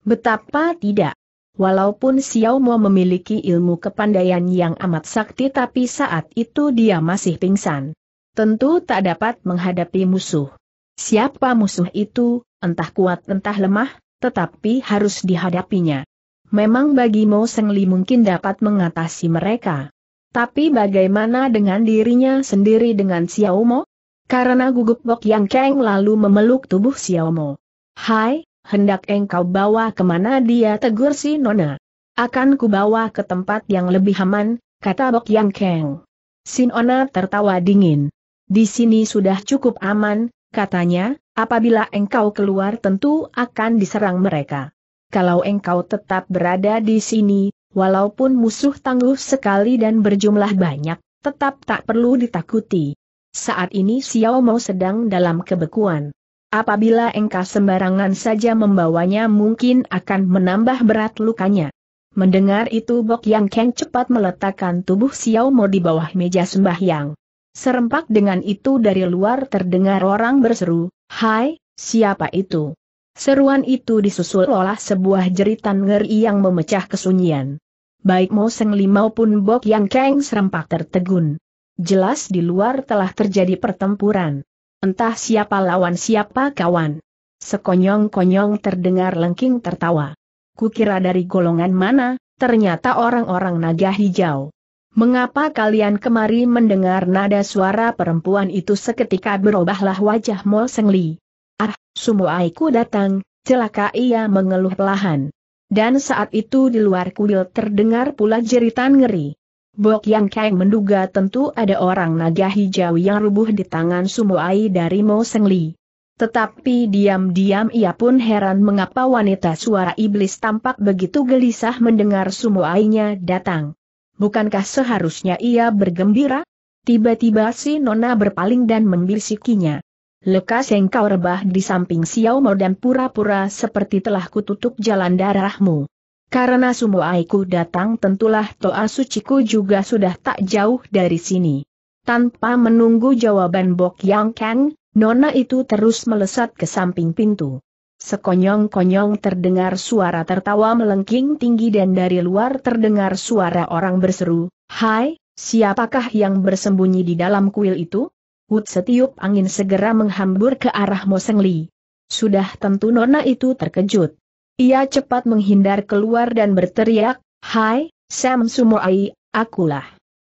Betapa tidak. Walaupun Xiao Mo memiliki ilmu kepandaian yang amat sakti tapi saat itu dia masih pingsan. Tentu tak dapat menghadapi musuh. Siapa musuh itu, entah kuat entah lemah, tetapi harus dihadapinya. Memang bagi Mo Sengli mungkin dapat mengatasi mereka. Tapi bagaimana dengan dirinya sendiri dengan Xiao Mo? Karena gugup Bok Yang Kang lalu memeluk tubuh Xiao Mo. Hai, hendak engkau bawa kemana dia tegur si Nona. Akan ku bawa ke tempat yang lebih aman, kata Bok Yang Keng. Nona tertawa dingin. Di sini sudah cukup aman, Katanya, apabila engkau keluar tentu akan diserang mereka. Kalau engkau tetap berada di sini, walaupun musuh tangguh sekali dan berjumlah banyak, tetap tak perlu ditakuti. Saat ini Xiao Mau sedang dalam kebekuan. Apabila engkau sembarangan saja membawanya mungkin akan menambah berat lukanya. Mendengar itu Bok Yang Keng cepat meletakkan tubuh Xiao Mo di bawah meja sembahyang. Serempak dengan itu dari luar terdengar orang berseru, Hai, siapa itu? Seruan itu disusul oleh sebuah jeritan ngeri yang memecah kesunyian. Baik Mo Seng Li maupun Bok Yang Kang serempak tertegun. Jelas di luar telah terjadi pertempuran. Entah siapa lawan siapa kawan. Sekonyong-konyong terdengar lengking tertawa. Kukira dari golongan mana, ternyata orang-orang naga hijau. Mengapa kalian kemari mendengar nada suara perempuan itu seketika berubahlah wajah Mo Seng Li. Ah, sumuaiku datang, celaka ia mengeluh pelahan. Dan saat itu di luar kuil terdengar pula jeritan ngeri. Bok Yang Kang menduga tentu ada orang naga hijau yang rubuh di tangan Sumuai dari Mo Seng Li. Tetapi diam-diam ia pun heran mengapa wanita suara iblis tampak begitu gelisah mendengar Sumuainya datang bukankah seharusnya ia bergembira? Tiba-tiba si Nona berpaling dan membisikinya. Lekas engkau rebah di samping Xiao Mo dan pura-pura seperti telah kututup jalan darahmu. Karena semua aku datang tentulah toa suciku juga sudah tak jauh dari sini. Tanpa menunggu jawaban Bok Yang Kang, Nona itu terus melesat ke samping pintu. Sekonyong-konyong terdengar suara tertawa melengking tinggi dan dari luar terdengar suara orang berseru, Hai, siapakah yang bersembunyi di dalam kuil itu? Hut setiup angin segera menghambur ke arah Moseng Li. Sudah tentu Nona itu terkejut. Ia cepat menghindar keluar dan berteriak, Hai, Sam Sumoai, akulah.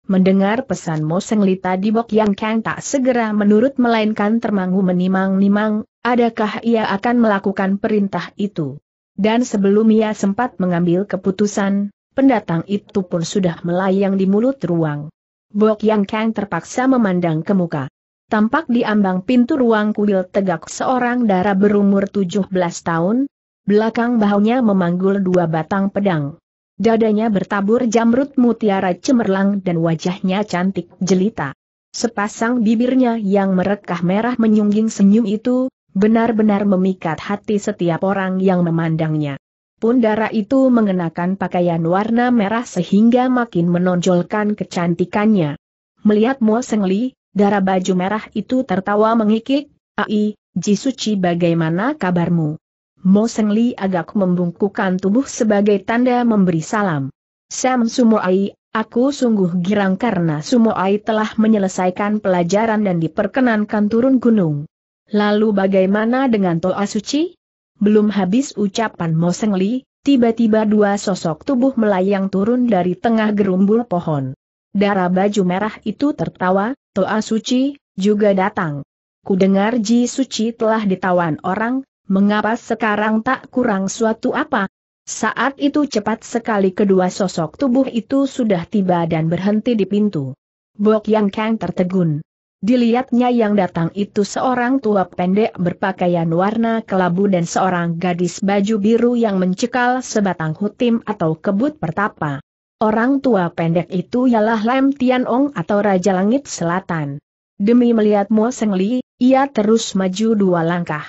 Mendengar pesan Moseng Li tadi Bok Yang Kang tak segera menurut melainkan termangu menimang-nimang, adakah ia akan melakukan perintah itu? Dan sebelum ia sempat mengambil keputusan, pendatang itu pun sudah melayang di mulut ruang. Bok Yang Kang terpaksa memandang ke muka. Tampak di ambang pintu ruang kuil tegak seorang darah berumur 17 tahun, belakang bahunya memanggul dua batang pedang. Dadanya bertabur jamrut mutiara cemerlang dan wajahnya cantik jelita. Sepasang bibirnya yang merekah merah menyungging senyum itu, benar-benar memikat hati setiap orang yang memandangnya. Pundara itu mengenakan pakaian warna merah sehingga makin menonjolkan kecantikannya. Melihat Mo Sengli, Li, darah baju merah itu tertawa mengikik, Ai, Suci, bagaimana kabarmu? Mo Sengli agak membungkukkan tubuh sebagai tanda memberi salam. Sam Sumo Ai, aku sungguh girang karena Sumo Ai telah menyelesaikan pelajaran dan diperkenankan turun gunung. Lalu bagaimana dengan Toa Suci? Belum habis ucapan Seng Li, tiba-tiba dua sosok tubuh melayang turun dari tengah gerumbul pohon. Darah baju merah itu tertawa, Toa Suci, juga datang. Kudengar Ji Suci telah ditawan orang, mengapa sekarang tak kurang suatu apa? Saat itu cepat sekali kedua sosok tubuh itu sudah tiba dan berhenti di pintu. Bok Yang Kang tertegun. Dilihatnya yang datang itu seorang tua pendek berpakaian warna kelabu dan seorang gadis baju biru yang mencekal sebatang hutim atau kebut pertapa. Orang tua pendek itu ialah Lem Tianong atau Raja Langit Selatan. Demi melihat Mo Seng Li, ia terus maju dua langkah.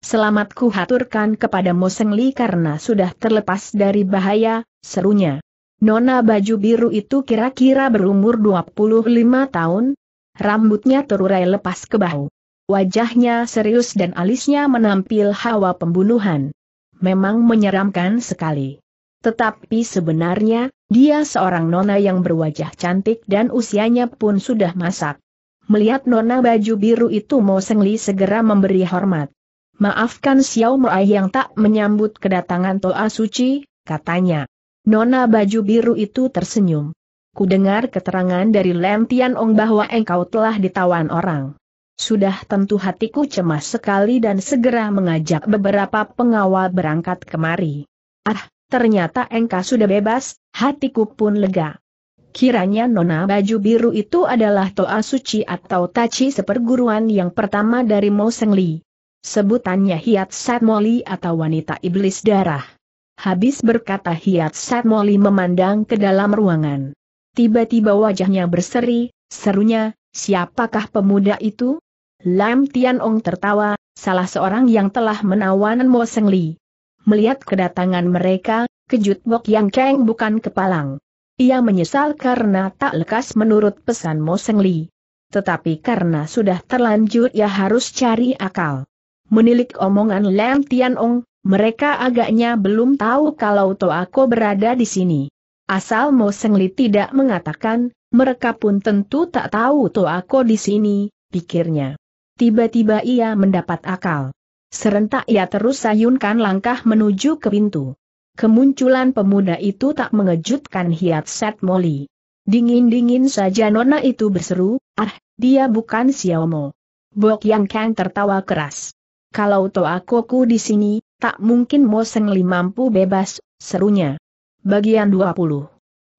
Selamat haturkan kepada Mo Seng Li karena sudah terlepas dari bahaya, serunya. Nona baju biru itu kira-kira berumur 25 tahun, rambutnya terurai lepas ke bahu. Wajahnya serius dan alisnya menampil hawa pembunuhan. Memang menyeramkan sekali. Tetapi sebenarnya, dia seorang nona yang berwajah cantik dan usianya pun sudah masak. Melihat nona baju biru itu Mo Li segera memberi hormat. Maafkan Xiao Mai yang tak menyambut kedatangan Toa Suci, katanya. Nona baju biru itu tersenyum. Ku dengar keterangan dari Lem Ong bahwa engkau telah ditawan orang. Sudah tentu hatiku cemas sekali dan segera mengajak beberapa pengawal berangkat kemari. Ah, ternyata engkau sudah bebas, hatiku pun lega. Kiranya nona baju biru itu adalah Toa Suci atau Tachi seperguruan yang pertama dari Mo Seng Li. Sebutannya Hiat Sat Moli atau wanita iblis darah. Habis berkata Hiat Sat Moli memandang ke dalam ruangan. Tiba-tiba wajahnya berseri, serunya, siapakah pemuda itu? Lam Tianong tertawa, salah seorang yang telah menawanan Mo Seng Li. Melihat kedatangan mereka, kejut Bok Yang Keng bukan kepalang. Ia menyesal karena tak lekas menurut pesan Mo Seng Li. Tetapi karena sudah terlanjur ia harus cari akal. Menilik omongan Lam Tianong, mereka agaknya belum tahu kalau Toako berada di sini. Asal Mo Sengli tidak mengatakan, mereka pun tentu tak tahu aku di sini, pikirnya. Tiba-tiba ia mendapat akal. Serentak ia terus sayunkan langkah menuju ke pintu. Kemunculan pemuda itu tak mengejutkan Hiat Set Molly. Dingin-dingin saja nona itu berseru, ah, dia bukan Xiaomo. Bok Yang Kang tertawa keras. Kalau ku di sini, tak mungkin Mo Sengli mampu bebas, serunya. Bagian 20.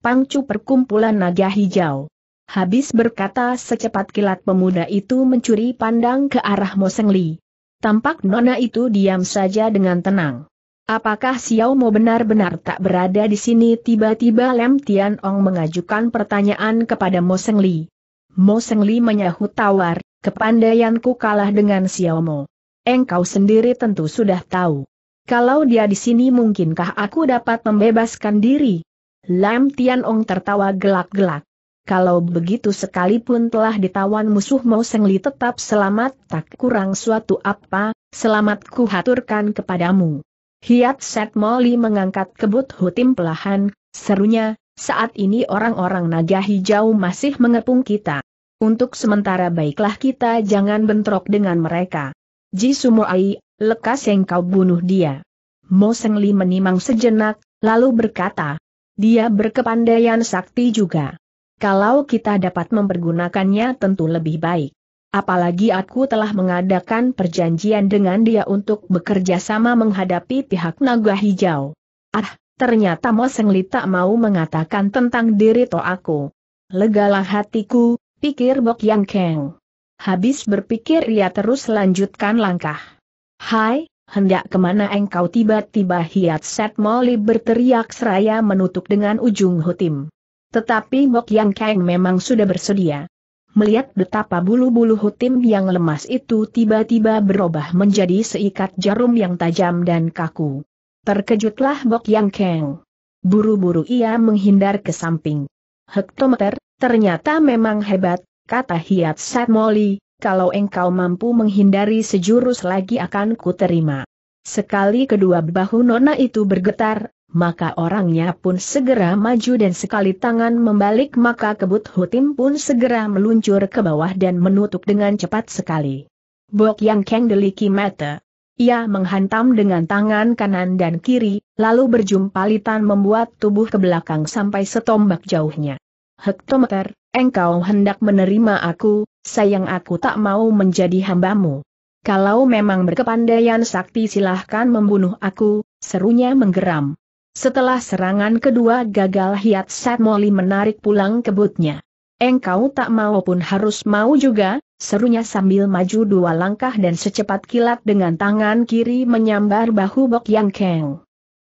Pangcu Perkumpulan Naga Hijau. Habis berkata secepat kilat pemuda itu mencuri pandang ke arah Moseng Li. Tampak nona itu diam saja dengan tenang. Apakah Xiao Mo benar-benar tak berada di sini? Tiba-tiba Lem Tian Ong mengajukan pertanyaan kepada Moseng Li. Moseng Li menyahut tawar, kepandaianku kalah dengan Xiao Mo. Engkau sendiri tentu sudah tahu. Kalau dia di sini mungkinkah aku dapat membebaskan diri? Lam Tian tertawa gelak-gelak. Kalau begitu sekalipun telah ditawan musuh Mo Sengli tetap selamat tak kurang suatu apa, selamat haturkan kepadamu. Hiat Set Moli mengangkat kebut hutim pelahan, serunya, saat ini orang-orang naga hijau masih mengepung kita. Untuk sementara baiklah kita jangan bentrok dengan mereka. Ji Ai, Lekas yang kau bunuh dia. Mo Seng menimang sejenak, lalu berkata, dia berkepandaian sakti juga. Kalau kita dapat mempergunakannya tentu lebih baik. Apalagi aku telah mengadakan perjanjian dengan dia untuk bekerja sama menghadapi pihak naga hijau. Ah, ternyata Mo Sengli tak mau mengatakan tentang diri to aku. Legalah hatiku, pikir Bok Yang Keng. Habis berpikir ia terus lanjutkan langkah. Hai, hendak kemana engkau tiba-tiba Hiat Set Molly berteriak seraya menutup dengan ujung hutim. Tetapi Mok Yang Kang memang sudah bersedia. Melihat betapa bulu-bulu hutim yang lemas itu tiba-tiba berubah menjadi seikat jarum yang tajam dan kaku. Terkejutlah Bok Yang Kang. Buru-buru ia menghindar ke samping. Hektometer, ternyata memang hebat, kata Hiat Set Moli, kalau engkau mampu menghindari sejurus lagi akan kuterima. Sekali kedua bahu nona itu bergetar, maka orangnya pun segera maju dan sekali tangan membalik maka kebut hutim pun segera meluncur ke bawah dan menutup dengan cepat sekali. Bok yang keng deliki mata. Ia menghantam dengan tangan kanan dan kiri, lalu berjumpalitan membuat tubuh ke belakang sampai setombak jauhnya. Hektometer, engkau hendak menerima aku, sayang aku tak mau menjadi hambamu. Kalau memang berkepandaian sakti silahkan membunuh aku, serunya menggeram. Setelah serangan kedua gagal Hiat Moli menarik pulang kebutnya. Engkau tak mau pun harus mau juga, serunya sambil maju dua langkah dan secepat kilat dengan tangan kiri menyambar bahu Bok Yang Keng.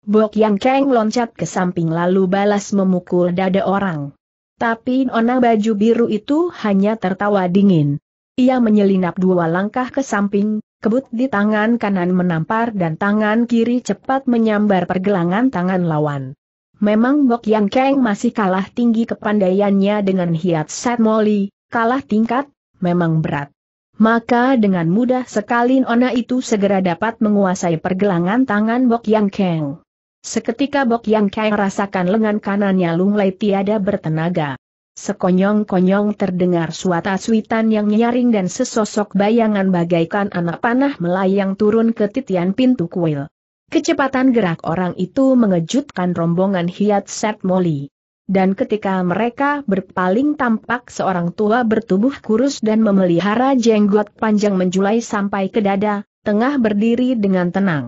Bok Yang Keng loncat ke samping lalu balas memukul dada orang. Tapi nona baju biru itu hanya tertawa dingin. Ia menyelinap dua langkah ke samping, kebut di tangan kanan menampar dan tangan kiri cepat menyambar pergelangan tangan lawan. Memang Bok Yang Kang masih kalah tinggi kepandaiannya dengan Hiat set Moli, kalah tingkat, memang berat. Maka dengan mudah sekali Nona itu segera dapat menguasai pergelangan tangan Bok Yang Keng. Seketika Bok Yang Kai rasakan lengan kanannya lunglai tiada bertenaga. Sekonyong-konyong terdengar suara suitan yang nyaring dan sesosok bayangan bagaikan anak panah melayang turun ke titian pintu kuil. Kecepatan gerak orang itu mengejutkan rombongan Hiat Set Moli. Dan ketika mereka berpaling tampak seorang tua bertubuh kurus dan memelihara jenggot panjang menjulai sampai ke dada, tengah berdiri dengan tenang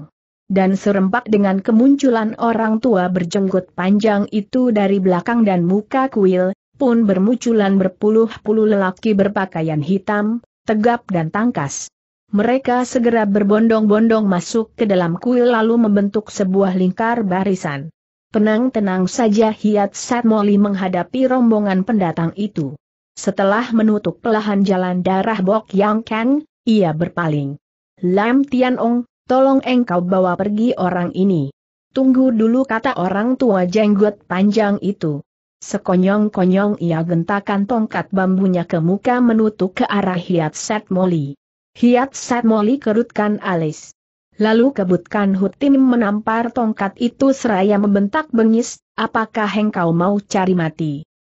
dan serempak dengan kemunculan orang tua berjenggot panjang itu dari belakang dan muka kuil, pun bermunculan berpuluh-puluh lelaki berpakaian hitam, tegap dan tangkas. Mereka segera berbondong-bondong masuk ke dalam kuil lalu membentuk sebuah lingkar barisan. Tenang-tenang saja Hiat Satmoli menghadapi rombongan pendatang itu. Setelah menutup pelahan jalan darah Bok Yang Kang, ia berpaling. Lam Tian Ong, Tolong engkau bawa pergi orang ini. Tunggu dulu kata orang tua jenggot panjang itu. Sekonyong-konyong ia gentakan tongkat bambunya ke muka menutup ke arah Hiat Set Moli. Hiat Set Moli kerutkan alis. Lalu kebutkan Hutim menampar tongkat itu seraya membentak bengis, apakah engkau mau cari mati?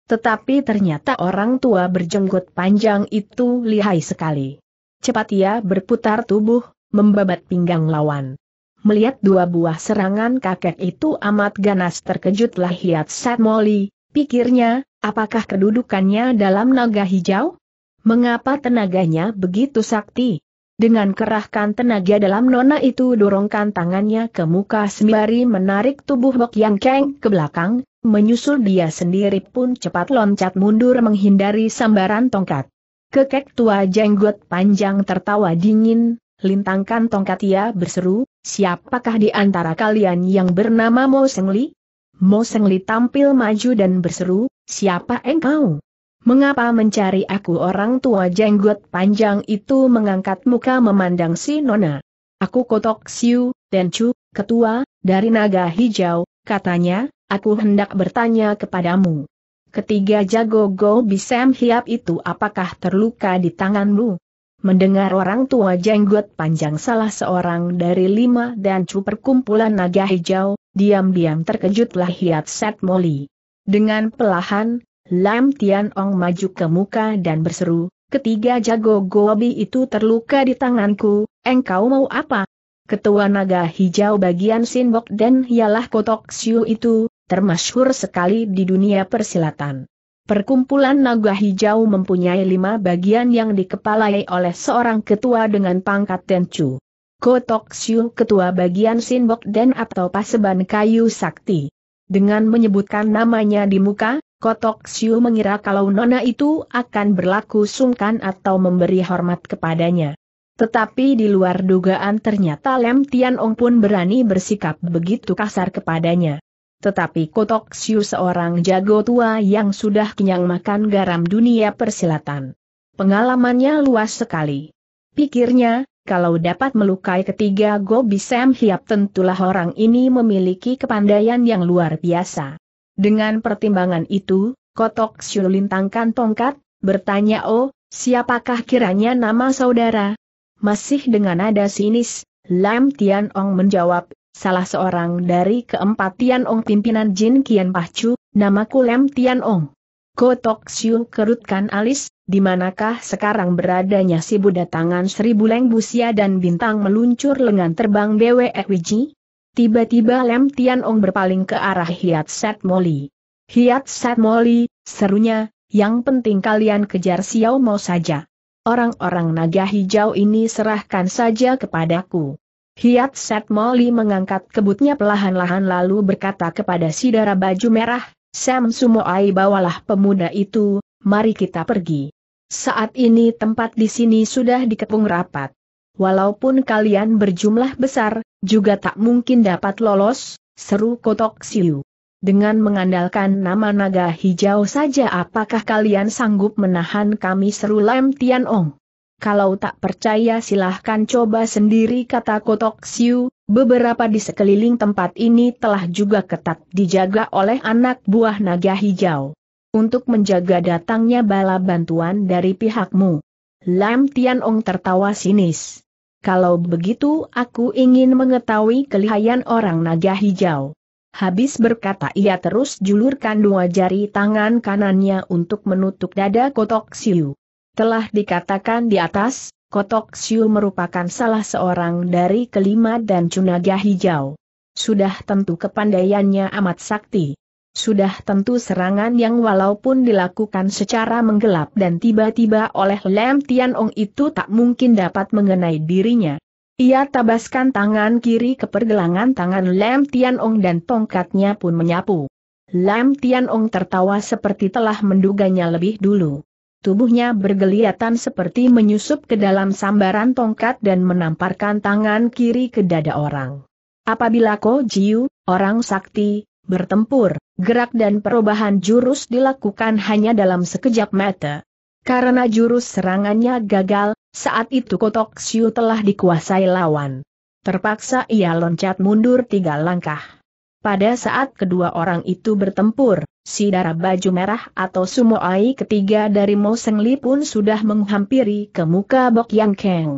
Tetapi ternyata orang tua berjenggot panjang itu lihai sekali. Cepat ia berputar tubuh, membabat pinggang lawan. Melihat dua buah serangan kakek itu amat ganas terkejutlah Hiat sat moli. pikirnya, apakah kedudukannya dalam naga hijau? Mengapa tenaganya begitu sakti? Dengan kerahkan tenaga dalam nona itu dorongkan tangannya ke muka sembari menarik tubuh Bok Yang Keng ke belakang, menyusul dia sendiri pun cepat loncat mundur menghindari sambaran tongkat. Kekek tua jenggot panjang tertawa dingin, lintangkan tongkat ia berseru, siapakah di antara kalian yang bernama Mo Sengli? Mo Sengli tampil maju dan berseru, siapa engkau? Mengapa mencari aku orang tua jenggot panjang itu mengangkat muka memandang si Nona? Aku kotok Siu, cu, ketua, dari naga hijau, katanya, aku hendak bertanya kepadamu. Ketiga jago Go Bisem Hiap itu apakah terluka di tanganmu? Mendengar orang tua jenggot panjang salah seorang dari lima dan cu perkumpulan naga hijau, diam-diam terkejutlah Hiat Set Moli. Dengan pelahan, Lam Tian Ong maju ke muka dan berseru, ketiga jago gobi itu terluka di tanganku, engkau mau apa? Ketua naga hijau bagian Sinbok dan ialah Kotok Siu itu, termasyhur sekali di dunia persilatan. Perkumpulan Naga Hijau mempunyai lima bagian yang dikepalai oleh seorang ketua dengan pangkat Tenchu. Kotok Siu ketua bagian Sinbok dan atau Paseban Kayu Sakti. Dengan menyebutkan namanya di muka, Kotok Siu mengira kalau Nona itu akan berlaku sungkan atau memberi hormat kepadanya. Tetapi di luar dugaan ternyata Lem Tian Ong pun berani bersikap begitu kasar kepadanya. Tetapi Kotok Siu seorang jago tua yang sudah kenyang makan garam dunia persilatan. Pengalamannya luas sekali. Pikirnya, kalau dapat melukai ketiga Gobi Sam Hiap tentulah orang ini memiliki kepandaian yang luar biasa. Dengan pertimbangan itu, Kotok Siu lintangkan tongkat, bertanya oh, siapakah kiranya nama saudara? Masih dengan nada sinis, Lam Tian Ong menjawab, salah seorang dari keempat Tianong pimpinan Jin Kian Pahcu, namaku Lem Tianong. Kotok Siu kerutkan alis, di manakah sekarang beradanya si Buddha tangan seribu leng busia dan bintang meluncur lengan terbang Bwe Wiji? Tiba-tiba Lem Tianong berpaling ke arah Hiat Sat Moli. Hiat Sat Moli, serunya, yang penting kalian kejar Xiao Mo saja. Orang-orang naga hijau ini serahkan saja kepadaku. Hiat Set Moli mengangkat kebutnya perlahan-lahan lalu berkata kepada si darah baju merah, Sam Sumoai bawalah pemuda itu, mari kita pergi. Saat ini tempat di sini sudah dikepung rapat. Walaupun kalian berjumlah besar, juga tak mungkin dapat lolos, seru kotok siu. Dengan mengandalkan nama naga hijau saja apakah kalian sanggup menahan kami seru Lam Ong? Kalau tak percaya silahkan coba sendiri kata Kotok Siu, beberapa di sekeliling tempat ini telah juga ketat dijaga oleh anak buah naga hijau. Untuk menjaga datangnya bala bantuan dari pihakmu. Lam Tianong tertawa sinis. Kalau begitu aku ingin mengetahui kelihayan orang naga hijau. Habis berkata ia terus julurkan dua jari tangan kanannya untuk menutup dada Kotok Siu. Telah dikatakan di atas, Kotok Siu merupakan salah seorang dari kelima dan cunaga hijau. Sudah tentu kepandaiannya amat sakti. Sudah tentu serangan yang walaupun dilakukan secara menggelap dan tiba-tiba oleh Lem Tianong itu tak mungkin dapat mengenai dirinya. Ia tabaskan tangan kiri ke pergelangan tangan Lem Tianong dan tongkatnya pun menyapu. Lem Tianong tertawa seperti telah menduganya lebih dulu. Tubuhnya bergeliatan seperti menyusup ke dalam sambaran tongkat dan menamparkan tangan kiri ke dada orang. Apabila Ko Jiu, orang sakti, bertempur, gerak dan perubahan jurus dilakukan hanya dalam sekejap mata. Karena jurus serangannya gagal, saat itu Kotok Siu telah dikuasai lawan. Terpaksa ia loncat mundur tiga langkah. Pada saat kedua orang itu bertempur, si darah baju merah atau sumoai ketiga dari Mo Seng Li pun sudah menghampiri ke muka Bok Yang Keng.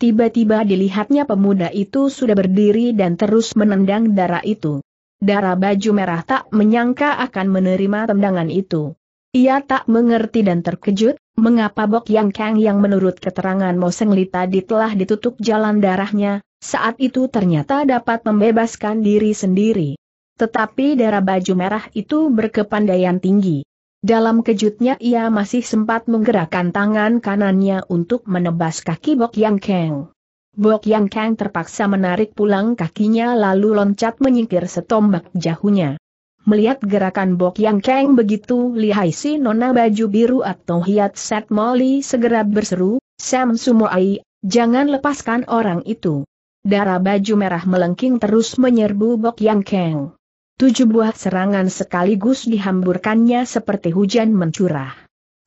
Tiba-tiba dilihatnya pemuda itu sudah berdiri dan terus menendang darah itu. Darah baju merah tak menyangka akan menerima tendangan itu. Ia tak mengerti dan terkejut, mengapa Bok Yang Kang yang menurut keterangan Mo Seng Li tadi telah ditutup jalan darahnya, saat itu ternyata dapat membebaskan diri sendiri. Tetapi darah baju merah itu berkepandaian tinggi. Dalam kejutnya ia masih sempat menggerakkan tangan kanannya untuk menebas kaki Bok Yang Kang. Bok Yang Kang terpaksa menarik pulang kakinya lalu loncat menyingkir setombak jahunya. Melihat gerakan Bok Yang Kang begitu lihai si nona baju biru atau hiat set Molly segera berseru, Sam Sumoai, jangan lepaskan orang itu. Darah baju merah melengking terus menyerbu Bok Yang Kang. Tujuh buah serangan sekaligus dihamburkannya seperti hujan mencurah.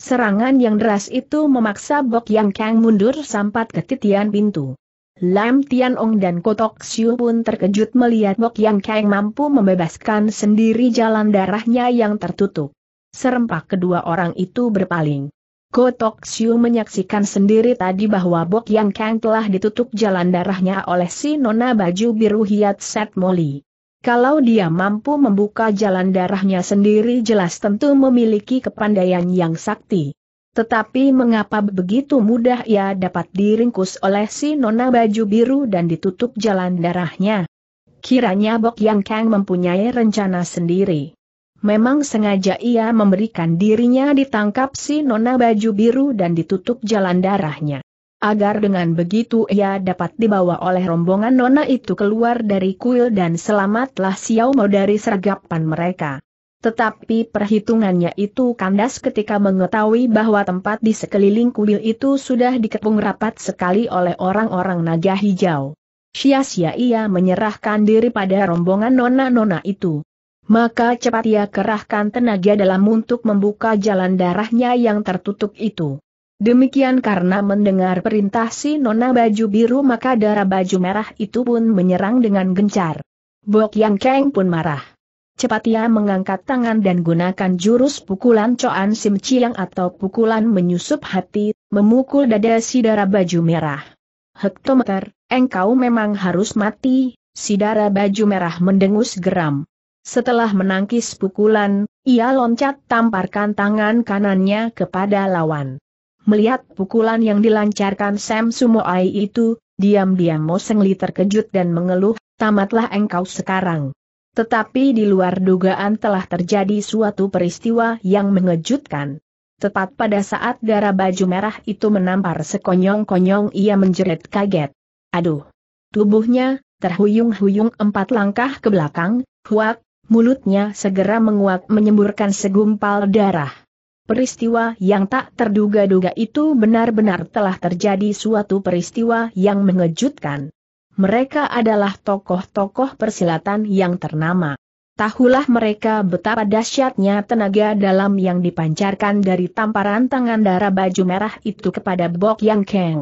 Serangan yang deras itu memaksa Bok Yang Kang mundur sampai ke titian pintu. Lam Ong dan Kotok Siu pun terkejut melihat Bok Yang Kang mampu membebaskan sendiri jalan darahnya yang tertutup. Serempak kedua orang itu berpaling. Kotok Siu menyaksikan sendiri tadi bahwa Bok Yang Kang telah ditutup jalan darahnya oleh si nona baju biru Hiat Set Moli. Kalau dia mampu membuka jalan darahnya sendiri jelas tentu memiliki kepandaian yang sakti. Tetapi mengapa begitu mudah ia dapat diringkus oleh si nona baju biru dan ditutup jalan darahnya? Kiranya Bok Yang Kang mempunyai rencana sendiri. Memang sengaja ia memberikan dirinya ditangkap si nona baju biru dan ditutup jalan darahnya agar dengan begitu ia dapat dibawa oleh rombongan nona itu keluar dari kuil dan selamatlah Xiao Mo dari sergapan mereka. Tetapi perhitungannya itu kandas ketika mengetahui bahwa tempat di sekeliling kuil itu sudah dikepung rapat sekali oleh orang-orang naga hijau. Sia-sia ia menyerahkan diri pada rombongan nona-nona itu. Maka cepat ia kerahkan tenaga dalam untuk membuka jalan darahnya yang tertutup itu. Demikian karena mendengar perintah si nona baju biru maka darah baju merah itu pun menyerang dengan gencar. Bok Yang Kang pun marah. Cepat ia mengangkat tangan dan gunakan jurus pukulan Coan Sim Chiang atau pukulan menyusup hati, memukul dada si darah baju merah. Hektometer, engkau memang harus mati, si darah baju merah mendengus geram. Setelah menangkis pukulan, ia loncat tamparkan tangan kanannya kepada lawan. Melihat pukulan yang dilancarkan Sam Sumoai itu, diam-diam Moseng Li terkejut dan mengeluh, tamatlah engkau sekarang. Tetapi di luar dugaan telah terjadi suatu peristiwa yang mengejutkan. Tepat pada saat darah baju merah itu menampar sekonyong-konyong ia menjerit kaget. Aduh! Tubuhnya, terhuyung-huyung empat langkah ke belakang, huak, mulutnya segera menguat menyemburkan segumpal darah. Peristiwa yang tak terduga-duga itu benar-benar telah terjadi suatu peristiwa yang mengejutkan. Mereka adalah tokoh-tokoh persilatan yang ternama. Tahulah mereka betapa dahsyatnya tenaga dalam yang dipancarkan dari tamparan tangan darah baju merah itu kepada Bok Yang Kang.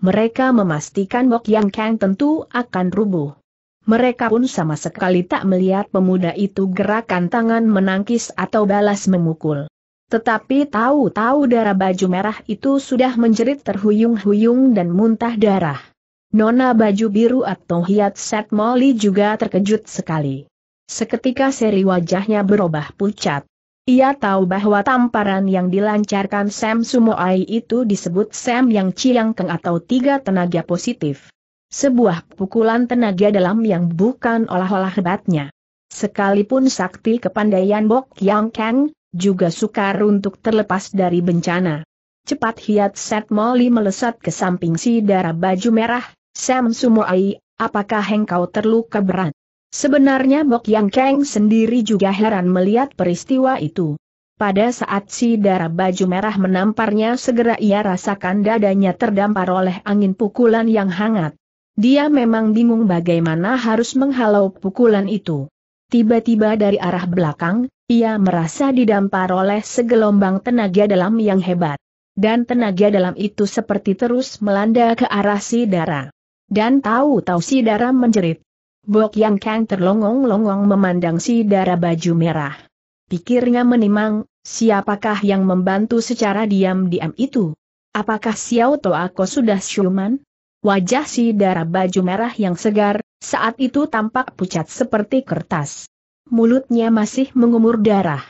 Mereka memastikan Bok Yang Kang tentu akan rubuh. Mereka pun sama sekali tak melihat pemuda itu gerakan tangan menangkis atau balas memukul. Tetapi tahu-tahu darah baju merah itu sudah menjerit terhuyung-huyung dan muntah darah. Nona baju biru atau hiat set Molly juga terkejut sekali. Seketika seri wajahnya berubah pucat. Ia tahu bahwa tamparan yang dilancarkan Sam Sumoai itu disebut Sam yang Keng atau tiga tenaga positif. Sebuah pukulan tenaga dalam yang bukan olah-olah hebatnya. Sekalipun sakti kepandaian Bok Yang Kang, juga sukar untuk terlepas dari bencana. Cepat hiat set Molly melesat ke samping si darah baju merah, Sam Sumuai, apakah engkau terluka berat? Sebenarnya Bok Yang Kang sendiri juga heran melihat peristiwa itu. Pada saat si darah baju merah menamparnya segera ia rasakan dadanya terdampar oleh angin pukulan yang hangat. Dia memang bingung bagaimana harus menghalau pukulan itu. Tiba-tiba dari arah belakang, ia merasa didampar oleh segelombang tenaga dalam yang hebat. Dan tenaga dalam itu seperti terus melanda ke arah si darah. Dan tahu-tahu si darah menjerit. Bok Yang Kang terlongong-longong memandang si darah baju merah. Pikirnya menimang, siapakah yang membantu secara diam-diam itu? Apakah Xiao Ko sudah siuman? Wajah si darah baju merah yang segar, saat itu tampak pucat seperti kertas. Mulutnya masih mengumur darah.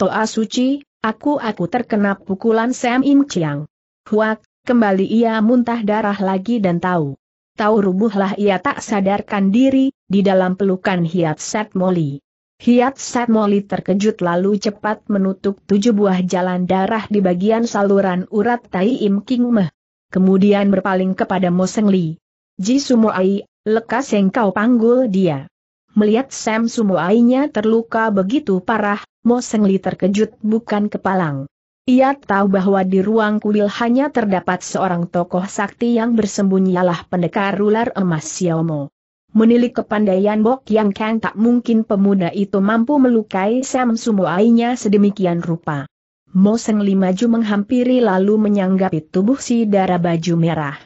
Toa suci, aku-aku terkena pukulan Sam Im Chiang. Huak, kembali ia muntah darah lagi dan tahu. Tahu rubuhlah ia tak sadarkan diri, di dalam pelukan Hiat Set Moli. Hiat Set Moli terkejut lalu cepat menutup tujuh buah jalan darah di bagian saluran urat Tai Im King Meh. Kemudian berpaling kepada Mo Seng Li. Ji Sumo Ai, Lekas yang kau panggul dia. Melihat Sam Sumuainya terluka begitu parah, Mo Sengli terkejut bukan kepalang. Ia tahu bahwa di ruang kuil hanya terdapat seorang tokoh sakti yang bersembunyi pendekar ular emas Xiaomo. Menilik kepandaian Bok Yang Kang tak mungkin pemuda itu mampu melukai Sam Sumuainya sedemikian rupa. Mo Sengli maju menghampiri lalu menyanggapi tubuh si darah baju merah.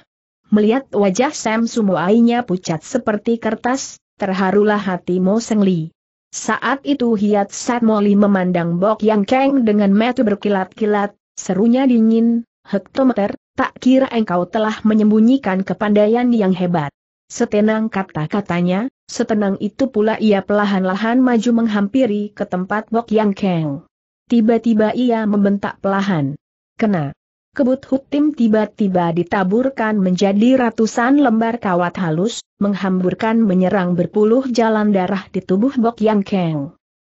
Melihat wajah Sam Sumoainya pucat seperti kertas, terharulah hati Mo Seng Li. Saat itu Hiat Sat Moli memandang Bok Yang Keng dengan mata berkilat-kilat, serunya dingin, hektometer, tak kira engkau telah menyembunyikan kepandaian yang hebat. Setenang kata-katanya, setenang itu pula ia pelahan-lahan maju menghampiri ke tempat Bok Yang Keng. Tiba-tiba ia membentak pelahan. Kena kebut hutim tiba-tiba ditaburkan menjadi ratusan lembar kawat halus, menghamburkan menyerang berpuluh jalan darah di tubuh Bok Yang Keng.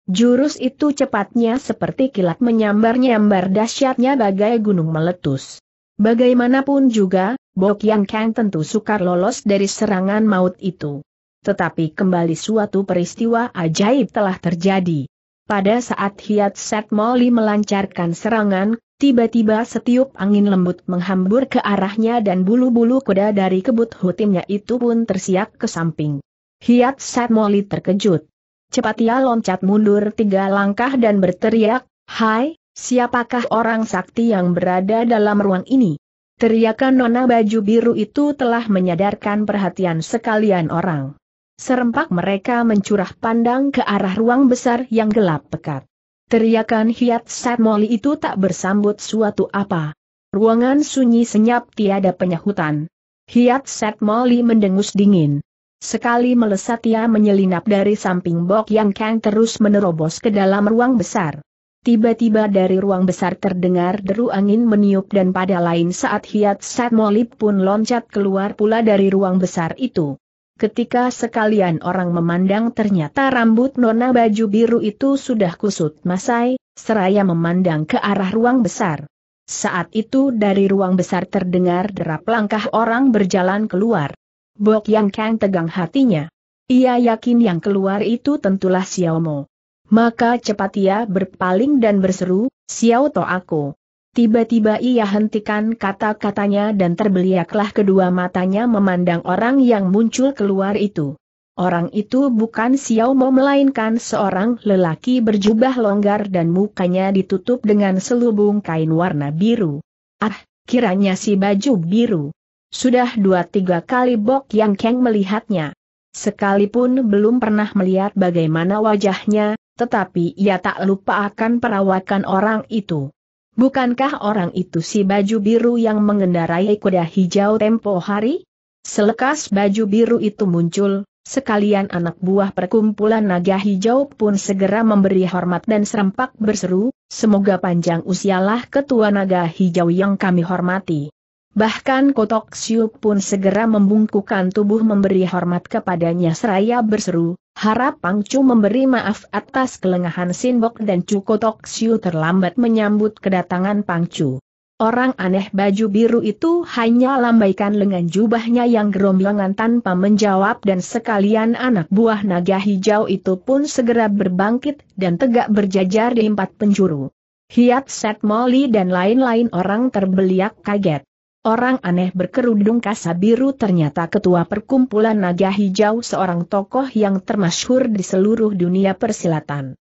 Jurus itu cepatnya seperti kilat menyambar-nyambar dahsyatnya bagai gunung meletus. Bagaimanapun juga, Bok Yang Keng tentu sukar lolos dari serangan maut itu. Tetapi kembali suatu peristiwa ajaib telah terjadi. Pada saat Hiat Set Moli melancarkan serangan, Tiba-tiba setiup angin lembut menghambur ke arahnya dan bulu-bulu kuda dari kebut hutimnya itu pun tersiak ke samping. Hiat Moli terkejut. Cepat ia loncat mundur tiga langkah dan berteriak, Hai, siapakah orang sakti yang berada dalam ruang ini? Teriakan nona baju biru itu telah menyadarkan perhatian sekalian orang. Serempak mereka mencurah pandang ke arah ruang besar yang gelap pekat. Teriakan Hiat Satmoli itu tak bersambut suatu apa. Ruangan sunyi senyap tiada penyahutan. Hiat Satmoli mendengus dingin. Sekali melesat ia menyelinap dari samping Bok Yang Kang terus menerobos ke dalam ruang besar. Tiba-tiba dari ruang besar terdengar deru angin meniup dan pada lain saat Hiat Satmoli pun loncat keluar pula dari ruang besar itu. Ketika sekalian orang memandang ternyata rambut nona baju biru itu sudah kusut masai, seraya memandang ke arah ruang besar. Saat itu dari ruang besar terdengar derap langkah orang berjalan keluar. Bok Yang Kang tegang hatinya. Ia yakin yang keluar itu tentulah Xiao Mo Maka cepat ia berpaling dan berseru, Xiao To aku. Tiba-tiba ia hentikan kata-katanya dan terbeliaklah kedua matanya memandang orang yang muncul keluar itu. Orang itu bukan Xiao Mo melainkan seorang lelaki berjubah longgar dan mukanya ditutup dengan selubung kain warna biru. Ah, kiranya si baju biru. Sudah dua tiga kali Bok Yang Keng melihatnya. Sekalipun belum pernah melihat bagaimana wajahnya, tetapi ia tak lupa akan perawakan orang itu. Bukankah orang itu si baju biru yang mengendarai kuda hijau tempo hari? Selekas baju biru itu muncul, sekalian anak buah perkumpulan naga hijau pun segera memberi hormat dan serempak berseru, semoga panjang usialah ketua naga hijau yang kami hormati. Bahkan Kotok Siup pun segera membungkukan tubuh memberi hormat kepadanya seraya berseru, Harap Pangcu memberi maaf atas kelengahan Sinbok dan Cuko Siu terlambat menyambut kedatangan Pangcu. Orang aneh baju biru itu hanya lambaikan lengan jubahnya yang gerombolan tanpa menjawab dan sekalian anak buah naga hijau itu pun segera berbangkit dan tegak berjajar di empat penjuru. Hiat Set Molly dan lain-lain orang terbeliak kaget. Orang aneh berkerudung kasa biru ternyata ketua perkumpulan naga hijau seorang tokoh yang termasyhur di seluruh dunia persilatan.